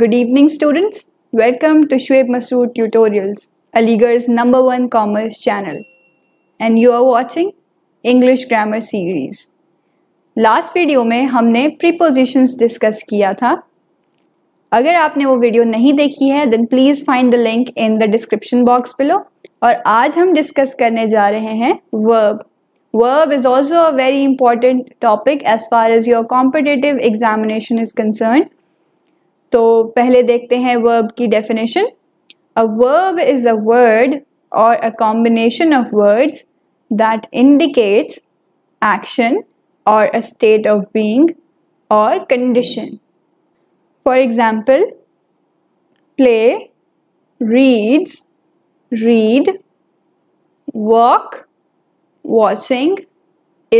Good evening students welcome to Shoaib Masoor tutorials Aligarh number one commerce channel and you are watching English grammar series last video में हमने prepositions discuss किया था अगर आपने वो वीडियो नहीं देखी है then please find the link in the description box below और आज हम डिस्कस करने जा रहे हैं verb verb is also a very important topic as far as your competitive examination is concern तो पहले देखते हैं वर्ब की definition a verb is a word और a combination of words that indicates action और अ स्टेट ऑफ बीइंग और condition for example play reads read walk watching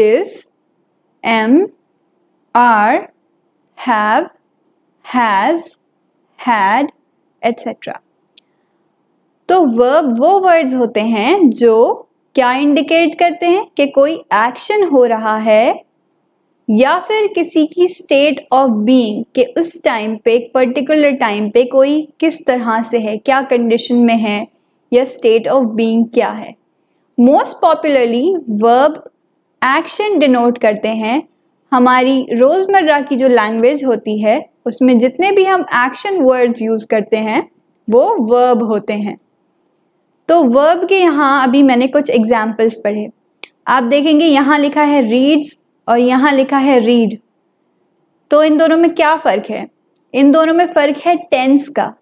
is am are have has, had etcetera तो verb वो words होते हैं जो क्या indicate करते हैं कि कोई एक्शन हो रहा है या फिर किसी की स्टेट ऑफ बीइंग के उस टाइम पे एक पर्टिकुलर टाइम पे कोई किस तरह से है क्या कंडीशन में है या स्टेट ऑफ बीइंग क्या है most popularly verb action denote करते हैं हमारी रोज़मर्रा की जो लैंग्वेज होती है उसमें जितने भी हम एक्शन वर्ड्स यूज़ करते हैं वो वर्ब होते हैं तो वर्ब के यहाँ अभी मैंने कुछ एग्जाम्पल्स पढ़े आप देखेंगे यहाँ लिखा है रीड्स और यहाँ लिखा है रीड तो इन दोनों में क्या फ़र्क है इन दोनों में फ़र्क है टेंस का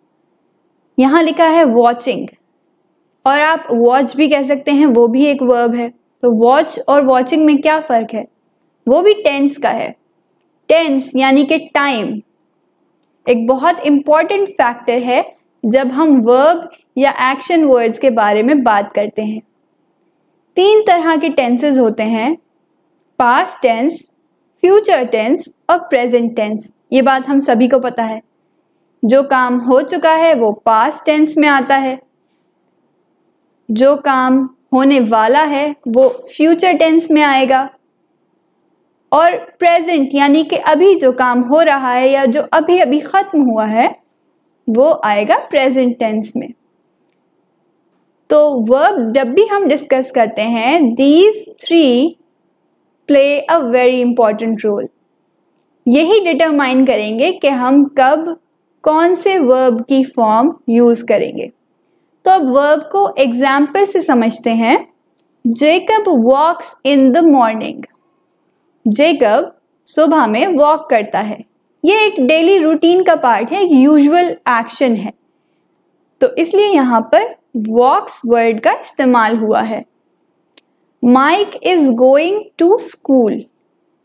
यहाँ लिखा है वॉचिंग और आप वॉच भी कह सकते हैं वो भी एक वर्ब है तो वॉच और वॉचिंग में क्या फ़र्क है वो भी टेंस का है टेंस यानी कि टाइम एक बहुत इम्पॉर्टेंट फैक्टर है जब हम वर्ब या एक्शन वर्ड्स के बारे में बात करते हैं तीन तरह के टेंसेस होते हैं पास्ट टेंस फ्यूचर टेंस और प्रेजेंट टेंस ये बात हम सभी को पता है जो काम हो चुका है वो पास्ट टेंस में आता है जो काम होने वाला है वो फ्यूचर टेंस में आएगा और प्रेजेंट यानी कि अभी जो काम हो रहा है या जो अभी अभी ख़त्म हुआ है वो आएगा प्रेजेंट टेंस में तो वर्ब जब भी हम डिस्कस करते हैं these three play a very important role यही डिटरमाइन करेंगे कि हम कब कौन से वर्ब की फॉर्म यूज़ करेंगे तो अब वर्ब को एग्जाम्पल से समझते हैं Jacob walks in the morning Jacob सुबह में वॉक करता है ये एक डेली रूटीन का पार्ट है एक यूजुअल एक्शन है तो इसलिए यहाँ पर वॉक्स वर्ड का इस्तेमाल हुआ है Mike is going to school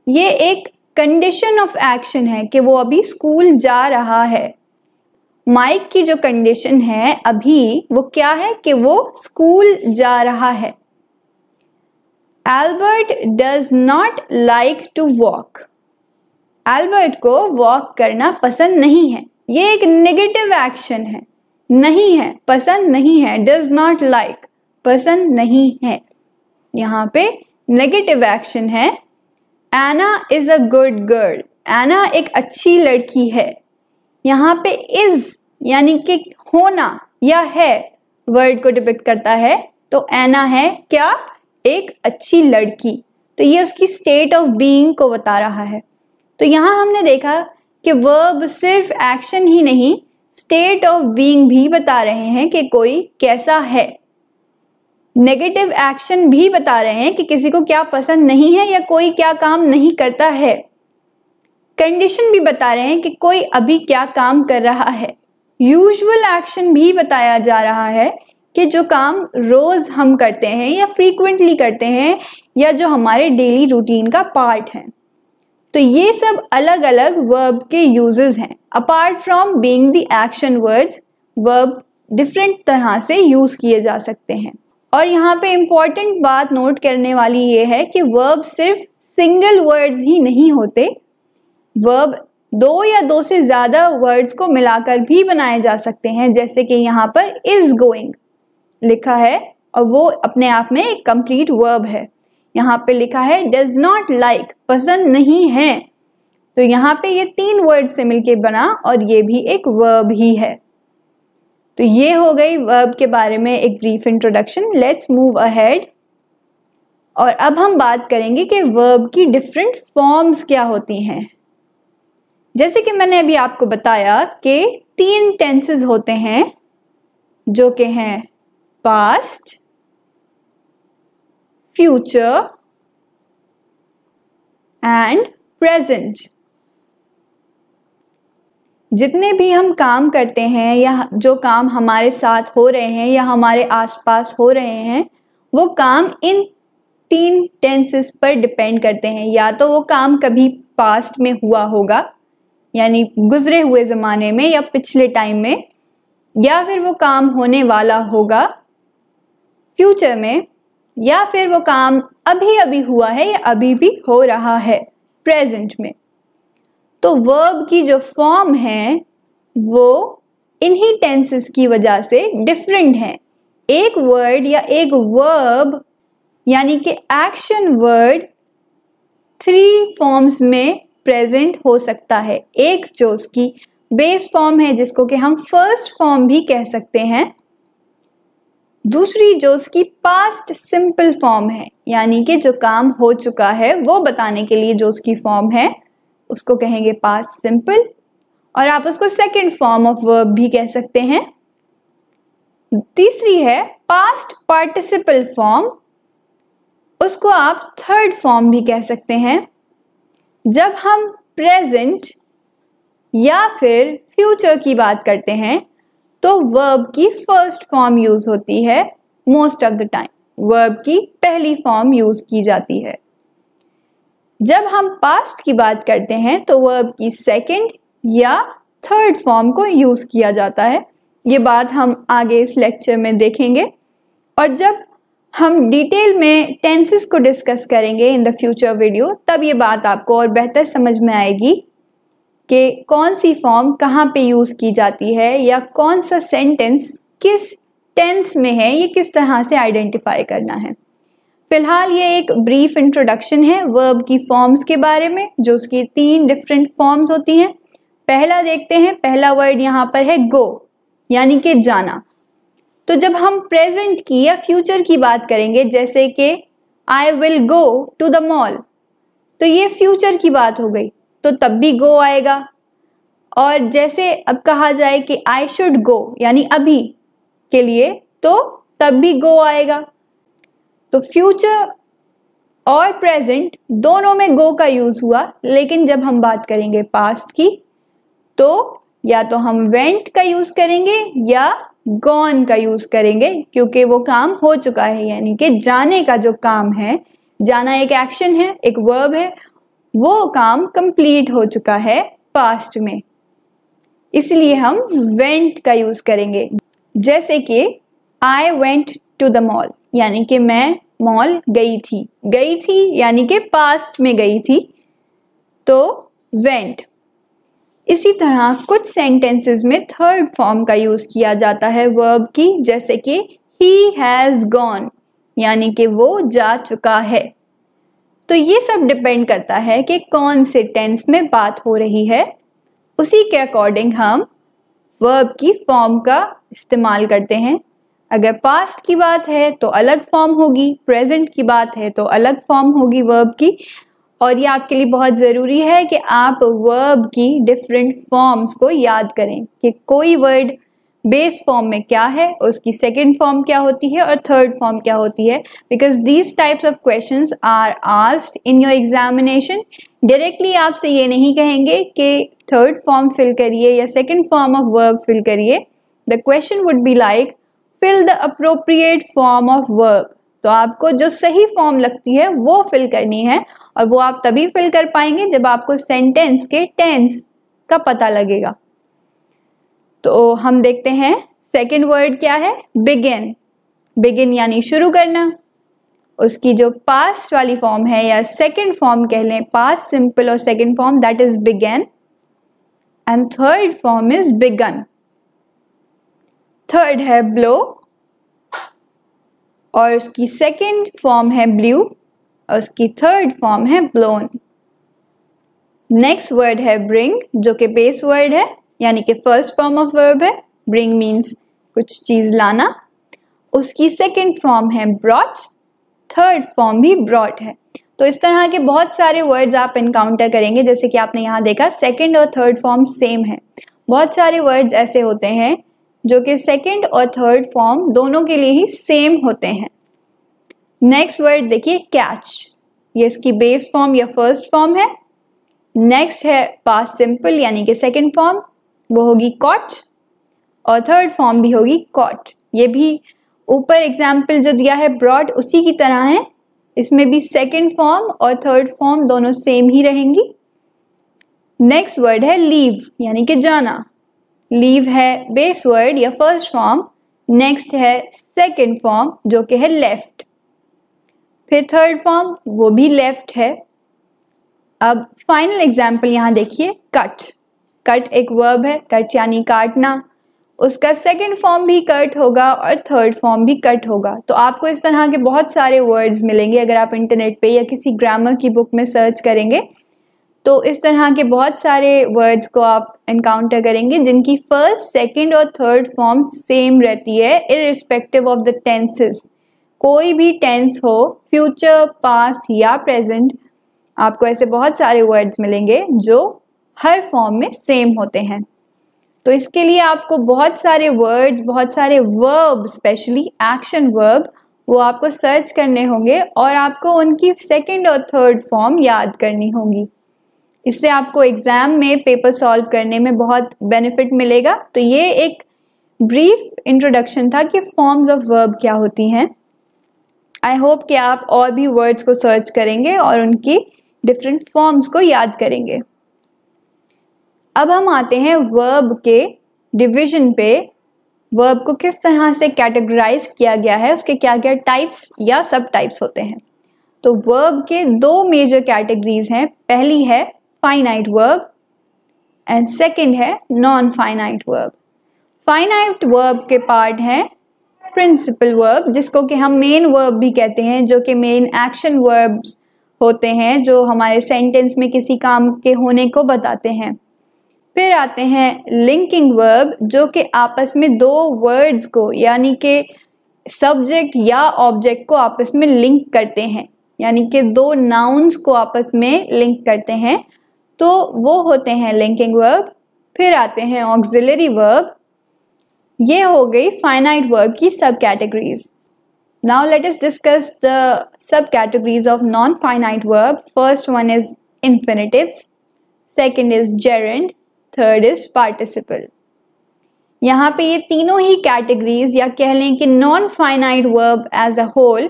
ये एक कंडीशन ऑफ एक्शन है कि वो अभी स्कूल जा रहा है माइक की जो कंडीशन है अभी वो क्या है कि वो स्कूल जा रहा है Albert does not like to walk Albert को वॉक करना पसंद नहीं है ये एक नेगेटिव एक्शन है नहीं है पसंद नहीं है डज नॉट लाइक पसंद नहीं है यहाँ पे नेगेटिव एक्शन है Anna is a good girl Anna एक अच्छी लड़की है यहाँ पे इज यानी कि होना या है वर्ड को डिपिक्ट करता है तो एना है क्या एक अच्छी लड़की तो ये उसकी स्टेट ऑफ बीइंग को बता रहा है तो यहाँ हमने देखा कि वर्ब सिर्फ एक्शन ही नहीं स्टेट ऑफ बीइंग भी बता रहे हैं कि कोई कैसा है नेगेटिव एक्शन भी बता रहे हैं कि किसी को क्या पसंद नहीं है या कोई क्या काम नहीं करता है कंडीशन भी बता रहे हैं कि कोई अभी क्या काम कर रहा है यूजुअल एक्शन भी बताया जा रहा है कि जो काम रोज़ हम करते हैं या फ्रीक्वेंटली करते हैं या जो हमारे डेली रूटीन का पार्ट है तो ये सब अलग अलग वर्ब के यूजेस हैं apart from being the action words verb different तरह से यूज़ किए जा सकते हैं और यहाँ पे इम्पॉर्टेंट बात नोट करने वाली ये है कि वर्ब सिर्फ सिंगल वर्ड्स ही नहीं होते वर्ब दो या दो से ज़्यादा वर्ड्स को मिलाकर भी बनाए जा सकते हैं जैसे कि यहाँ पर इज़ गोइंग लिखा है और वो अपने आप में एक कंप्लीट वर्ब है यहाँ पे लिखा है डज नॉट लाइक पसंद नहीं है तो यहाँ पे ये तीन वर्ड से मिलके बना और ये भी एक वर्ब ही है तो ये हो गई वर्ब के बारे में एक brief introduction let's move ahead और अब हम बात करेंगे कि वर्ब की डिफरेंट फॉर्म्स क्या होती हैं जैसे कि मैंने अभी आपको बताया कि तीन टेंसेस होते हैं जो कि हैं past, future and present. जितने भी हम काम करते हैं या जो काम हमारे साथ हो रहे हैं या हमारे आसपास हो रहे हैं वो काम इन तीन टेंसेस पर डिपेंड करते हैं या तो वो काम कभी पास्ट में हुआ होगा यानी गुजरे हुए ज़माने में या पिछले टाइम में या फिर वो काम होने वाला होगा फ्यूचर में या फिर वो काम अभी अभी हुआ है या अभी भी हो रहा है प्रेजेंट में तो वर्ब की जो फॉर्म है वो इन्हीं टेंसेस की वजह से डिफरेंट हैं एक वर्ड या एक वर्ब यानी कि एक्शन वर्ड थ्री फॉर्म्स में प्रेजेंट हो सकता है एक जो उसकी बेस फॉर्म है जिसको कि हम फर्स्ट फॉर्म भी कह सकते हैं दूसरी जो उसकी पास्ट सिंपल फॉर्म है यानी कि जो काम हो चुका है वो बताने के लिए जो उसकी फॉर्म है उसको कहेंगे पास्ट सिंपल और आप उसको सेकेंड फॉर्म ऑफ वर्ब भी कह सकते हैं तीसरी है पास्ट पार्टिसिपल फॉर्म उसको आप थर्ड फॉर्म भी कह सकते हैं जब हम प्रेजेंट या फिर फ्यूचर की बात करते हैं तो वर्ब की फर्स्ट फॉर्म यूज होती है most of the time verb की पहली फॉर्म यूज की जाती है जब हम पास्ट की बात करते हैं तो वर्ब की सेकंड या थर्ड फॉर्म को यूज किया जाता है ये बात हम आगे इस लेक्चर में देखेंगे और जब हम डिटेल में टेंसेस को डिस्कस करेंगे इन द फ्यूचर वीडियो तब ये बात आपको और बेहतर समझ में आएगी कि कौन सी फॉर्म कहाँ पे यूज़ की जाती है या कौन सा सेंटेंस किस टेंस में है ये किस तरह से आइडेंटिफाई करना है फिलहाल ये एक ब्रीफ इंट्रोडक्शन है वर्ब की फॉर्म्स के बारे में जो उसकी तीन डिफरेंट फॉर्म्स होती हैं पहला देखते हैं पहला वर्ड यहाँ पर है गो यानी कि जाना तो जब हम प्रेजेंट की या फ्यूचर की बात करेंगे जैसे कि I will go to the mall तो ये फ्यूचर की बात हो गई तो तब भी गो आएगा और जैसे अब कहा जाए कि आई शुड गो यानी अभी के लिए तो तब भी गो आएगा तो फ्यूचर और प्रेजेंट दोनों में गो का यूज हुआ लेकिन जब हम बात करेंगे पास्ट की तो या तो हम वेंट का यूज करेंगे या गॉन का यूज करेंगे क्योंकि वो काम हो चुका है यानी कि जाने का जो काम है जाना एक एक्शन है एक वर्ब है वो काम कंप्लीट हो चुका है पास्ट में इसलिए हम वेंट का यूज़ करेंगे जैसे कि I went to the mall यानी कि मैं मॉल गई थी गई थी यानी कि पास्ट में गई थी तो वेंट इसी तरह कुछ सेंटेंसेस में थर्ड फॉर्म का यूज़ किया जाता है वर्ब की जैसे कि ही हैज़ गॉन यानी कि वो जा चुका है तो ये सब डिपेंड करता है कि कौन से टेंस में बात हो रही है उसी के अकॉर्डिंग हम वर्ब की फॉर्म का इस्तेमाल करते हैं अगर पास्ट की बात है तो अलग फॉर्म होगी प्रेजेंट की बात है तो अलग फॉर्म होगी वर्ब की और ये आपके लिए बहुत ज़रूरी है कि आप वर्ब की डिफरेंट फॉर्म्स को याद करें कि कोई वर्ड बेस फॉर्म में क्या है उसकी सेकेंड फॉर्म क्या होती है और थर्ड फॉर्म क्या होती है because these types of question are asked in your examination directly आपसे ये नहीं कहेंगे कि थर्ड फॉर्म फिल करिए या second form of verb fill करिए the question would be like fill the appropriate form of verb तो आपको जो सही फॉर्म लगती है वो फिल करनी है और वो आप तभी फिल कर पाएंगे जब आपको सेंटेंस के टेंस का पता लगेगा तो हम देखते हैं सेकेंड वर्ड क्या है बिगिन बिगिन यानी शुरू करना उसकी जो पास्ट वाली फॉर्म है या सेकेंड फॉर्म कह लें पास्ट सिंपल और second form that is begin and third form is begun third है ब्लो और उसकी सेकेंड फॉर्म है ब्लू और उसकी थर्ड फॉर्म है ब्लोन नेक्स्ट वर्ड है ब्रिंग जो कि बेस वर्ड है यानी कि फर्स्ट फॉर्म ऑफ वर्ब है ब्रिंग मीन्स कुछ चीज़ लाना उसकी सेकेंड फॉर्म है ब्रॉट थर्ड फॉर्म भी ब्रॉट है तो इस तरह के बहुत सारे वर्ड्स आप इनकाउंटर करेंगे जैसे कि आपने यहाँ देखा सेकेंड और थर्ड फॉर्म सेम है बहुत सारे वर्ड्स ऐसे होते हैं जो कि सेकेंड और थर्ड फॉर्म दोनों के लिए ही सेम होते हैं नेक्स्ट वर्ड देखिए कैच ये इसकी बेस फॉर्म या फर्स्ट फॉर्म है नेक्स्ट है पास सिंपल यानी कि सेकेंड फॉर्म वो होगी कॉट और थर्ड फॉर्म भी होगी कॉट ये भी ऊपर एग्जाम्पल जो दिया है ब्रॉड उसी की तरह है इसमें भी सेकेंड फॉर्म और थर्ड फॉर्म दोनों सेम ही रहेंगी नेक्स्ट वर्ड है लीव यानी कि जाना लीव है बेस वर्ड या फर्स्ट फॉर्म नेक्स्ट है सेकेंड फॉर्म जो कि है लेफ्ट फिर थर्ड फॉर्म वो भी लेफ्ट है अब फाइनल एग्जाम्पल यहाँ देखिए कट कट एक वर्ब है कट यानी काटना उसका सेकंड फॉर्म भी कट होगा और थर्ड फॉर्म भी कट होगा तो आपको इस तरह के बहुत सारे वर्ड्स मिलेंगे अगर आप इंटरनेट पे या किसी ग्रामर की बुक में सर्च करेंगे तो इस तरह के बहुत सारे वर्ड्स को आप इनकाउंटर करेंगे जिनकी फर्स्ट सेकंड और थर्ड फॉर्म सेम रहती है इरिस्पेक्टिव ऑफ द टेंसेस कोई भी टेंस हो फ्यूचर पास्ट या प्रेजेंट आपको ऐसे बहुत सारे वर्ड्स मिलेंगे जो हर फॉर्म में सेम होते हैं तो इसके लिए आपको बहुत सारे वर्ड्स बहुत सारे वर्ब स्पेशली एक्शन वर्ब वो आपको सर्च करने होंगे और आपको उनकी सेकंड और थर्ड फॉर्म याद करनी होगी इससे आपको एग्ज़ाम में पेपर सॉल्व करने में बहुत बेनिफिट मिलेगा तो ये एक ब्रीफ इंट्रोडक्शन था कि फॉर्म्स ऑफ वर्ब क्या होती हैं आई होप कि आप और भी वर्ड्स को सर्च करेंगे और उनकी डिफरेंट फॉर्म्स को याद करेंगे अब हम आते हैं वर्ब के डिविजन पे वर्ब को किस तरह से कैटेगराइज किया गया है उसके क्या क्या टाइप्स या सब टाइप्स होते हैं तो वर्ब के दो मेजर कैटेगरीज हैं पहली है फाइनाइट वर्ब एंड सेकंड है non finite verb finite verb के पार्ट हैं प्रिंसिपल वर्ब जिसको कि हम मेन वर्ब भी कहते हैं जो कि मेन एक्शन वर्ब्स होते हैं जो हमारे सेंटेंस में किसी काम के होने को बताते हैं फिर आते हैं लिंकिंग वर्ब जो कि आपस में दो वर्ड्स को यानी कि सब्जेक्ट या ऑब्जेक्ट को आपस में लिंक करते हैं यानी कि दो नाउन्स को आपस में लिंक करते हैं तो वो होते हैं लिंकिंग वर्ब फिर आते हैं ऑक्सिलरी वर्ब ये हो गई फाइनाइट वर्ब की sub categories now let us discuss the sub categories of non finite verb first one is infinitives second is gerund third is participle यहाँ पे ये तीनों ही कैटेगरीज या कह लें कि non finite verb as a whole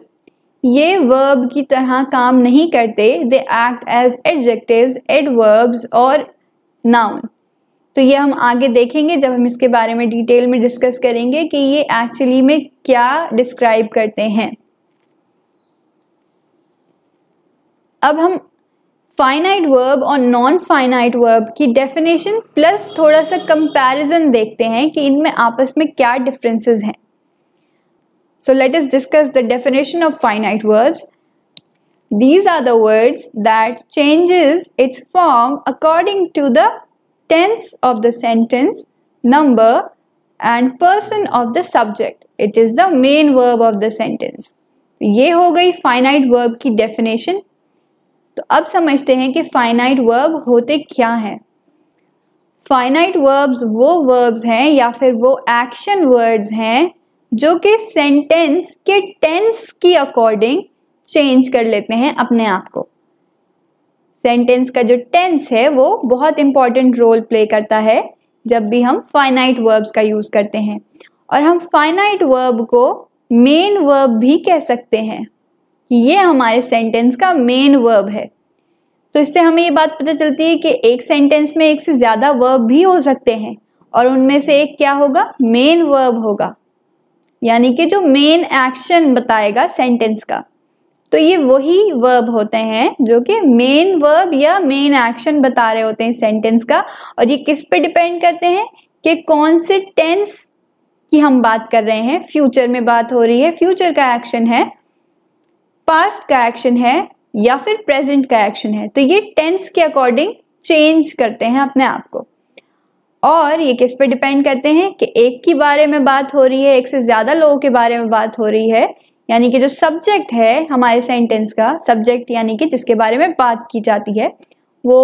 ये वर्ब की तरह काम नहीं करते they act as adjectives adverbs और नाउन तो ये हम आगे देखेंगे जब हम इसके बारे में डिटेल में डिस्कस करेंगे कि ये एक्चुअली में क्या डिस्क्राइब करते हैं अब हम फाइनाइट वर्ब और नॉन फाइनाइट वर्ब की डेफिनेशन प्लस थोड़ा सा कंपैरिजन देखते हैं कि इनमें आपस में क्या डिफरेंसेस हैं so let us discuss the definition of finite verbs these are the words that changes its form according to the tense of the sentence number and person of the subject it is the main verb of the sentence ये हो गई finite verb की definition तो अब समझते हैं कि finite verb होते क्या हैं फाइनाइट वर्ब्स वो वर्ब्स हैं या फिर वो एक्शन वर्ड्स हैं जो कि सेंटेंस के टेंस की अकॉर्डिंग चेंज कर लेते हैं अपने आप को सेंटेंस का जो टेंस है वो बहुत इंपॉर्टेंट रोल प्ले करता है जब भी हम फाइनाइट वर्ब्स का यूज़ करते हैं और हम फाइनाइट वर्ब को मेन वर्ब भी कह सकते हैं ये हमारे सेंटेंस का मेन वर्ब है तो इससे हमें ये बात पता चलती है कि एक सेंटेंस में एक से ज़्यादा वर्ब भी हो सकते हैं और उनमें से एक क्या होगा मेन वर्ब होगा यानी कि जो मेन एक्शन बताएगा सेंटेंस का तो ये वही वर्ब होते हैं जो कि मेन वर्ब या मेन एक्शन बता रहे होते हैं सेंटेंस का और ये किस पे डिपेंड करते हैं कि कौन से टेंस की हम बात कर रहे हैं फ्यूचर में बात हो रही है फ्यूचर का एक्शन है पास्ट का एक्शन है या फिर प्रेजेंट का एक्शन है तो ये टेंस के अकॉर्डिंग चेंज करते हैं अपने आप को और ये किस पे डिपेंड करते हैं कि एक के बारे में बात हो रही है एक से ज़्यादा लोगों के बारे में बात हो रही है यानी कि जो सब्जेक्ट है हमारे सेंटेंस का सब्जेक्ट यानी कि जिसके बारे में बात की जाती है वो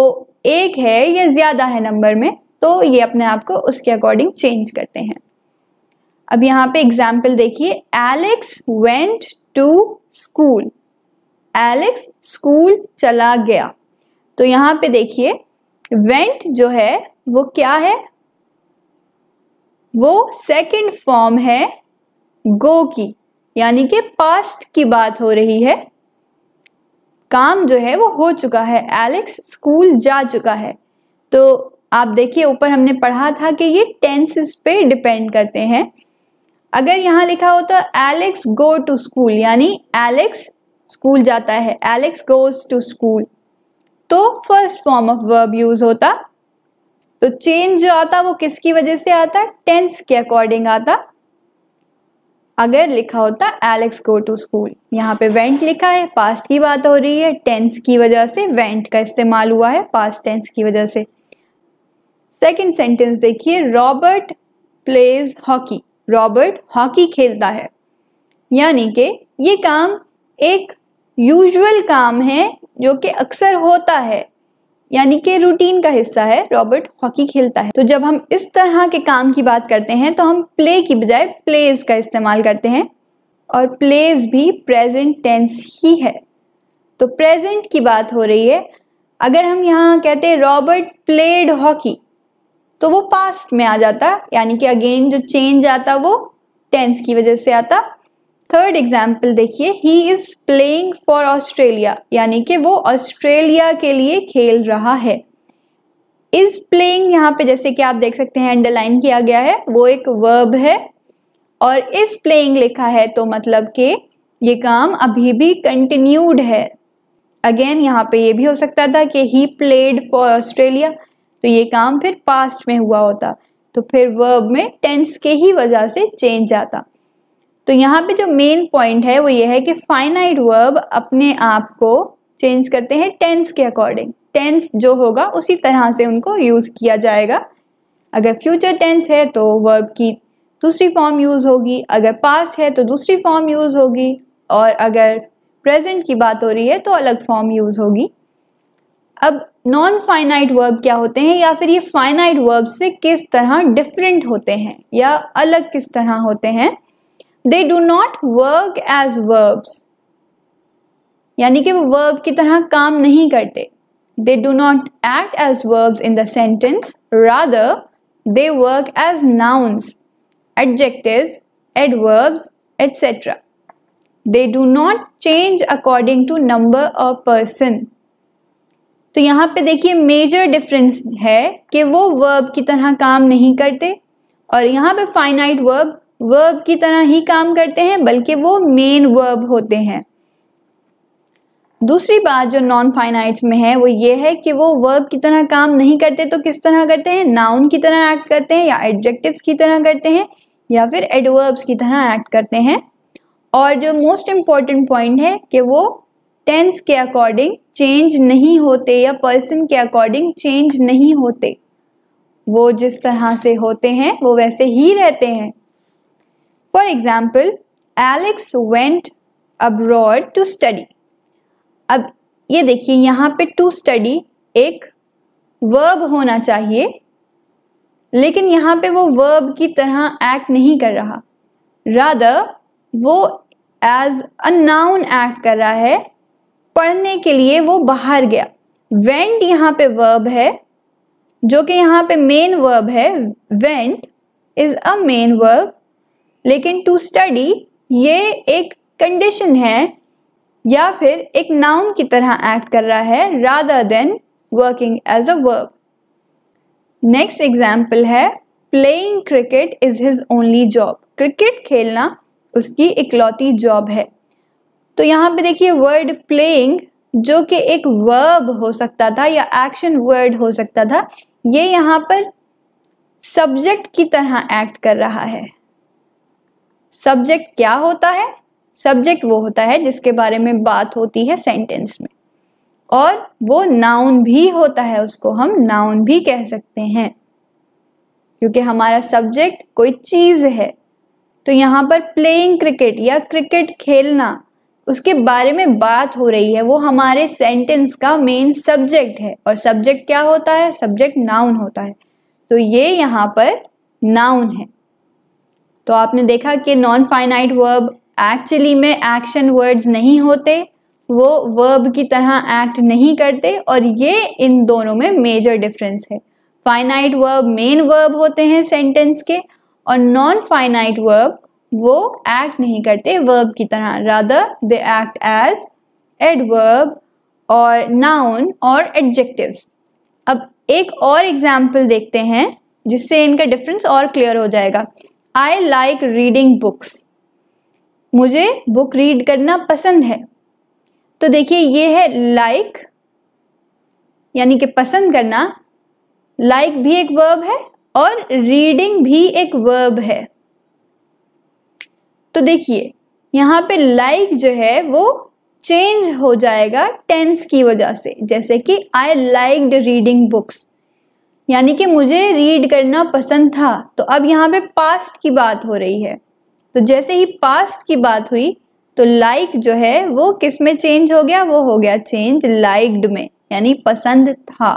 एक है या ज़्यादा है नंबर में तो ये अपने आप को उसके अकॉर्डिंग चेंज करते हैं अब यहाँ पे एग्जाम्पल देखिए Alex went to school Alex school चला गया तो यहां पे देखिए वेंट जो है वो क्या है वो सेकंड फॉर्म है गो की यानी कि पास्ट की बात हो रही है काम जो है वो हो चुका है एलेक्स स्कूल जा चुका है तो आप देखिए ऊपर हमने पढ़ा था कि ये टेंसेस पे डिपेंड करते हैं अगर यहाँ लिखा हो तो एलेक्स गो टू स्कूल यानी एलेक्स स्कूल जाता है एलेक्स गोज टू स्कूल तो first form of verb use होता तो चेंज जो आता वो किसकी वजह से आता टेंस के अकॉर्डिंग आता अगर लिखा होता एलेक्स गो टू स्कूल यहाँ पे वेंट लिखा है पास्ट की बात हो रही है टेंस की वजह से वेंट का इस्तेमाल हुआ है पास्ट टेंस की वजह से सेकंड सेंटेंस देखिए Robert plays hockey Robert hockey खेलता है यानी कि ये काम एक यूजुअल काम है जो कि अक्सर होता है यानी कि रूटीन का हिस्सा है रॉबर्ट हॉकी खेलता है तो जब हम इस तरह के काम की बात करते हैं तो हम प्ले की बजाय प्लेज का इस्तेमाल करते हैं और प्लेज भी प्रेजेंट टेंस ही है तो प्रेजेंट की बात हो रही है अगर हम यहाँ कहते हैं रॉबर्ट प्लेड हॉकी तो वो पास्ट में आ जाता यानी कि अगेन जो चेंज आता वो टेंस की वजह से आता थर्ड एग्जाम्पल देखिए he is playing for Australia यानी कि वो ऑस्ट्रेलिया के लिए खेल रहा है इज प्लेइंग यहाँ पे जैसे कि आप देख सकते हैं अंडरलाइन किया गया है वो एक वर्ब है और इज प्लेइंग लिखा है तो मतलब कि ये काम अभी भी कंटिन्यूड है अगेन यहाँ पे ये भी हो सकता था कि ही प्लेड फॉर ऑस्ट्रेलिया तो ये काम फिर पास्ट में हुआ होता तो फिर वर्ब में टेंस के ही वजह से चेंज आता तो यहाँ पे जो मेन पॉइंट है वो ये है कि फाइनाइट वर्ब अपने आप को चेंज करते हैं टेंस के अकॉर्डिंग टेंस जो होगा उसी तरह से उनको यूज़ किया जाएगा अगर फ्यूचर टेंस है तो वर्ब की दूसरी फॉर्म यूज़ होगी अगर पास्ट है तो दूसरी फॉर्म यूज़ होगी और अगर प्रेजेंट की बात हो रही है तो अलग फॉर्म यूज़ होगी अब नॉन फाइनाइट वर्ब क्या होते हैं या फिर ये फाइनाइट वर्ब से किस तरह डिफरेंट होते हैं या अलग किस तरह होते हैं they do not work as verbs यानी कि वो वर्ब की तरह काम नहीं करते they do not act as verbs in the sentence rather they work as nouns adjective adverbs etcetera they do not change according to number of person तो यहाँ पे देखिए मेजर डिफरेंस है कि वो वर्ब की तरह काम नहीं करते और यहाँ पे फाइनाइट वर्ब वर्ब की तरह ही काम करते हैं बल्कि वो मेन वर्ब होते हैं दूसरी बात जो नॉन फाइनाइट्स में है वो ये है कि वो वर्ब की तरह काम नहीं करते तो किस तरह करते हैं नाउन की तरह एक्ट करते हैं या एडजेक्टिव की तरह करते हैं या फिर एडवर्ब्स की तरह एक्ट करते हैं और जो मोस्ट इम्पॉर्टेंट पॉइंट है कि वो टेंस के अकॉर्डिंग चेंज नहीं होते या पर्सन के अकॉर्डिंग चेंज नहीं होते वो जिस तरह से होते हैं वो वैसे ही रहते हैं for example Alex went abroad to study अब ये देखिए यहाँ पे टू स्टडी एक वर्ब होना चाहिए लेकिन यहाँ पे वो वर्ब की तरह एक्ट नहीं कर रहा राधा वो एज अ नाउन एक्ट कर रहा है पढ़ने के लिए वो बाहर गया वेंट यहाँ पे वर्ब है जो कि यहाँ पे मेन वर्ब है went is a main verb लेकिन टू स्टडी ये एक कंडीशन है या फिर एक नाउन की तरह एक्ट कर रहा है rather than working as a verb next example है playing cricket is his only job cricket खेलना उसकी इकलौती जॉब है तो यहाँ पे देखिए वर्ड प्लेइंग जो कि एक वर्ब हो सकता था या एक्शन वर्ड हो सकता था ये यहाँ पर सब्जेक्ट की तरह एक्ट कर रहा है सब्जेक्ट क्या होता है सब्जेक्ट वो होता है जिसके बारे में बात होती है सेंटेंस में और वो नाउन भी होता है उसको हम नाउन भी कह सकते हैं क्योंकि हमारा सब्जेक्ट कोई चीज़ है तो यहाँ पर प्लेइंग क्रिकेट या क्रिकेट खेलना उसके बारे में बात हो रही है वो हमारे सेंटेंस का मेन सब्जेक्ट है और सब्जेक्ट क्या होता है सब्जेक्ट नाउन होता है तो ये यहाँ पर नाउन है तो आपने देखा कि नॉन फाइनाइट वर्ब एक्चुअली में एक्शन वर्ड्स नहीं होते वो वर्ब की तरह एक्ट नहीं करते और ये इन दोनों में मेजर डिफरेंस है फाइनाइट वर्ब मेन वर्ब होते हैं सेंटेंस के और नॉन फाइनाइट वर्ब वो एक्ट नहीं करते वर्ब की तरह rather they act as adverb और नाउन और एडजेक्टिव्स अब एक और एग्जाम्पल देखते हैं जिससे इनका डिफरेंस और क्लियर हो जाएगा आई लाइक रीडिंग बुक्स मुझे बुक रीड करना पसंद है तो देखिए ये है लाइक like, यानी कि पसंद करना लाइक like भी एक वर्ब है और रीडिंग भी एक वर्ब है तो देखिए यहाँ पे लाइक like जो है वो चेंज हो जाएगा टेंस की वजह से जैसे कि आई लाइकड रीडिंग बुक्स यानी कि मुझे रीड करना पसंद था तो अब यहाँ पे पास्ट की बात हो रही है तो जैसे ही पास्ट की बात हुई तो लाइक like जो है वो किस में चेंज हो गया वो हो गया चेंज लाइक्ड में यानी पसंद था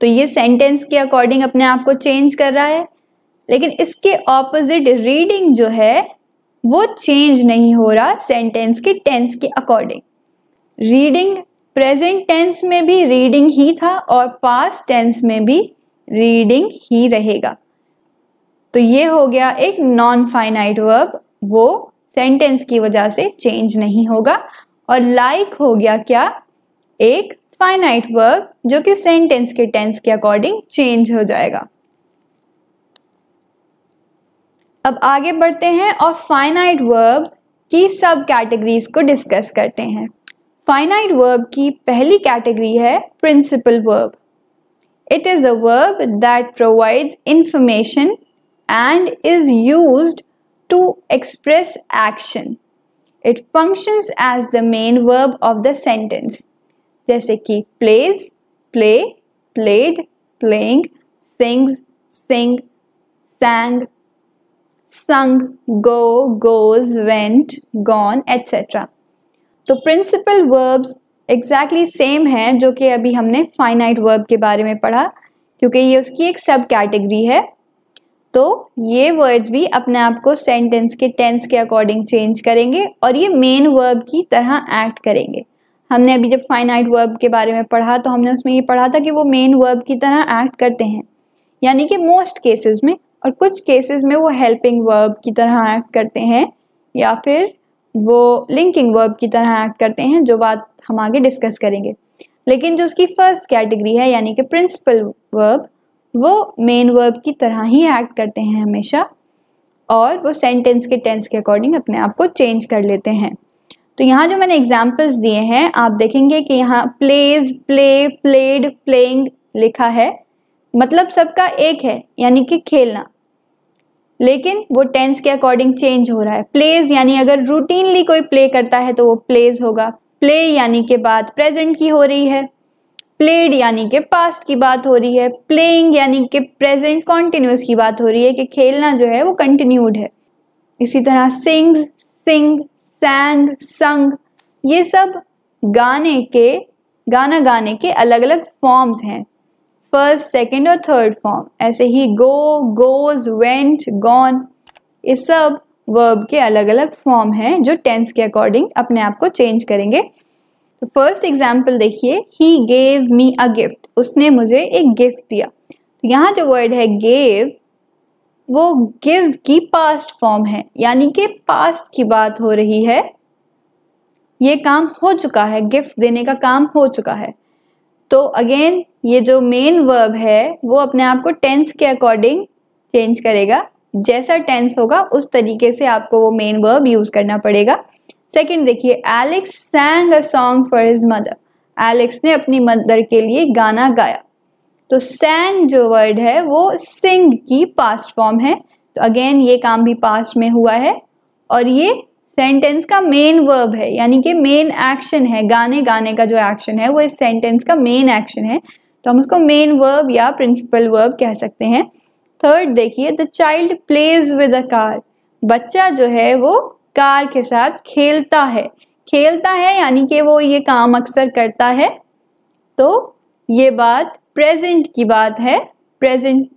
तो ये सेंटेंस के अकॉर्डिंग अपने आप को चेंज कर रहा है लेकिन इसके ऑपोजिट रीडिंग जो है वो चेंज नहीं हो रहा सेंटेंस के टेंस के अकॉर्डिंग रीडिंग प्रेजेंट टेंस में भी रीडिंग ही था और पास्ट टेंस में भी रीडिंग ही रहेगा तो ये हो गया एक नॉन फाइनाइट वर्ब वो सेंटेंस की वजह से चेंज नहीं होगा और लाइक like हो गया क्या एक फाइनाइट वर्ब जो कि सेंटेंस के टेंस के अकॉर्डिंग चेंज हो जाएगा अब आगे बढ़ते हैं और फाइनाइट वर्ब की सब कैटेगरीज को डिस्कस करते हैं फाइनाइट वर्ब की पहली कैटेगरी है principal verb it is a verb that provides information and is used to express action it functions as the main verb of the sentence जैसे कि plays play played playing sings sing sang sung, go, goes, went, gone, etc. तो principal verbs exactly same हैं जो कि अभी हमने finite verb के बारे में पढ़ा क्योंकि ये उसकी एक सब कैटेगरी है तो ये वर्ड्स भी अपने आप को सेंटेंस के टेंस के अकॉर्डिंग चेंज करेंगे और ये मेन वर्ब की तरह एक्ट करेंगे हमने अभी जब फाइनाइट वर्ब के बारे में पढ़ा तो हमने उसमें ये पढ़ा था कि वो मेन वर्ब की तरह एक्ट करते हैं यानी कि मोस्ट केसेस में और कुछ केसेस में वो हेल्पिंग वर्ब की तरह एक्ट करते हैं या फिर वो लिंकिंग वर्ब की तरह एक्ट करते हैं जो बात हम आगे डिस्कस करेंगे लेकिन जो उसकी फर्स्ट कैटेगरी है यानी कि प्रिंसिपल वर्ब वो मेन वर्ब की तरह ही एक्ट करते हैं हमेशा और वो सेंटेंस के टेंस के अकॉर्डिंग अपने आप को चेंज कर लेते हैं तो यहाँ जो मैंने एग्जाम्पल्स दिए हैं आप देखेंगे कि यहाँ प्लेज प्ले प्लेड प्लेइंग लिखा है मतलब सबका एक है यानी कि खेलना लेकिन वो टेंस के अकॉर्डिंग चेंज हो रहा है प्लेज यानी अगर रूटीनली कोई प्ले करता है तो वो प्लेज होगा प्ले यानी के बाद प्रेजेंट की हो रही है प्लेड यानी के पास्ट की बात हो रही है प्लेइंग यानी के प्रेजेंट कॉन्टिन्यूस की बात हो रही है कि खेलना जो है वो कंटिन्यूड है इसी तरह सिंग सिंग सैंग संग ये सब गाने के गाना गाने के अलग अलग फॉर्म्स हैं फर्स्ट सेकेंड और थर्ड फॉर्म ऐसे ही गो गोज वेंट गॉन ये सब वर्ब के अलग अलग फॉर्म हैं जो टेंस के अकॉर्डिंग अपने आप को चेंज करेंगे तो फर्स्ट एग्जाम्पल देखिए he gave me a gift उसने मुझे एक गिफ्ट दिया तो यहाँ जो वर्ड है गेव वो गिव की पास्ट फॉर्म है यानी कि पास्ट की बात हो रही है ये काम हो चुका है गिफ्ट देने का काम हो चुका है तो अगेन ये जो मेन वर्ब है वो अपने आप को टेंस के अकॉर्डिंग चेंज करेगा जैसा टेंस होगा उस तरीके से आपको वो मेन वर्ब यूज करना पड़ेगा सेकंड देखिए Alex sang a song for his mother Alex ने अपनी मदर के लिए गाना गाया तो सैंग जो वर्ड है वो सिंग की पास्ट फॉर्म है तो अगेन ये काम भी पास्ट में हुआ है और ये सेंटेंस का मेन वर्ब है यानी कि मेन एक्शन है गाने गाने का जो एक्शन है वो इस सेंटेंस का मेन एक्शन है तो हम उसको मेन वर्ब या प्रिंसिपल वर्ब कह सकते हैं थर्ड देखिए the child plays with a car बच्चा जो है वो कार के साथ खेलता है खेलता है यानी कि वो ये काम अक्सर करता है तो ये बात प्रेजेंट की बात है प्रेजेंट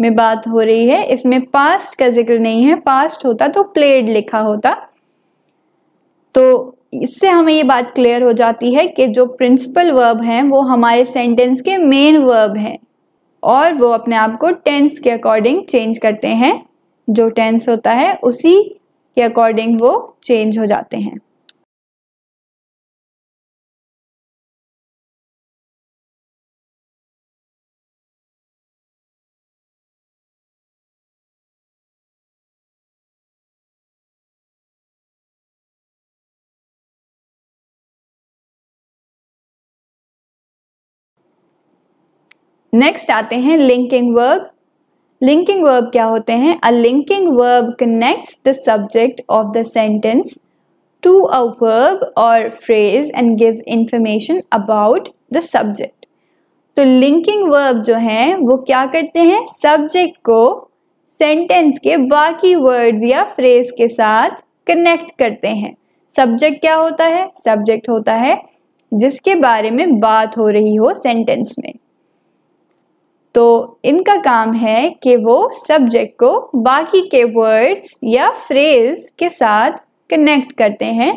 में बात हो रही है इसमें पास्ट का जिक्र नहीं है पास्ट होता तो प्लेड लिखा होता तो इससे हमें ये बात क्लियर हो जाती है कि जो प्रिंसिपल वर्ब हैं वो हमारे सेंटेंस के मेन वर्ब हैं और वो अपने आप को टेंस के अकॉर्डिंग चेंज करते हैं जो टेंस होता है उसी के अकॉर्डिंग वो चेंज हो जाते हैं नेक्स्ट आते हैं लिंकिंग वर्ब लिंकिंग वर्ब क्या होते हैं a linking verb connects the subject of the sentence to a verb or phrase and gives information about the subject तो लिंकिंग वर्ब जो हैं वो क्या करते हैं सब्जेक्ट को सेंटेंस के बाकी वर्ड्स या फ्रेज के साथ कनेक्ट करते हैं सब्जेक्ट क्या होता है सब्जेक्ट होता है जिसके बारे में बात हो रही हो सेंटेंस में तो इनका काम है कि वो सब्जेक्ट को बाकी के वर्ड्स या फ्रेज के साथ कनेक्ट करते हैं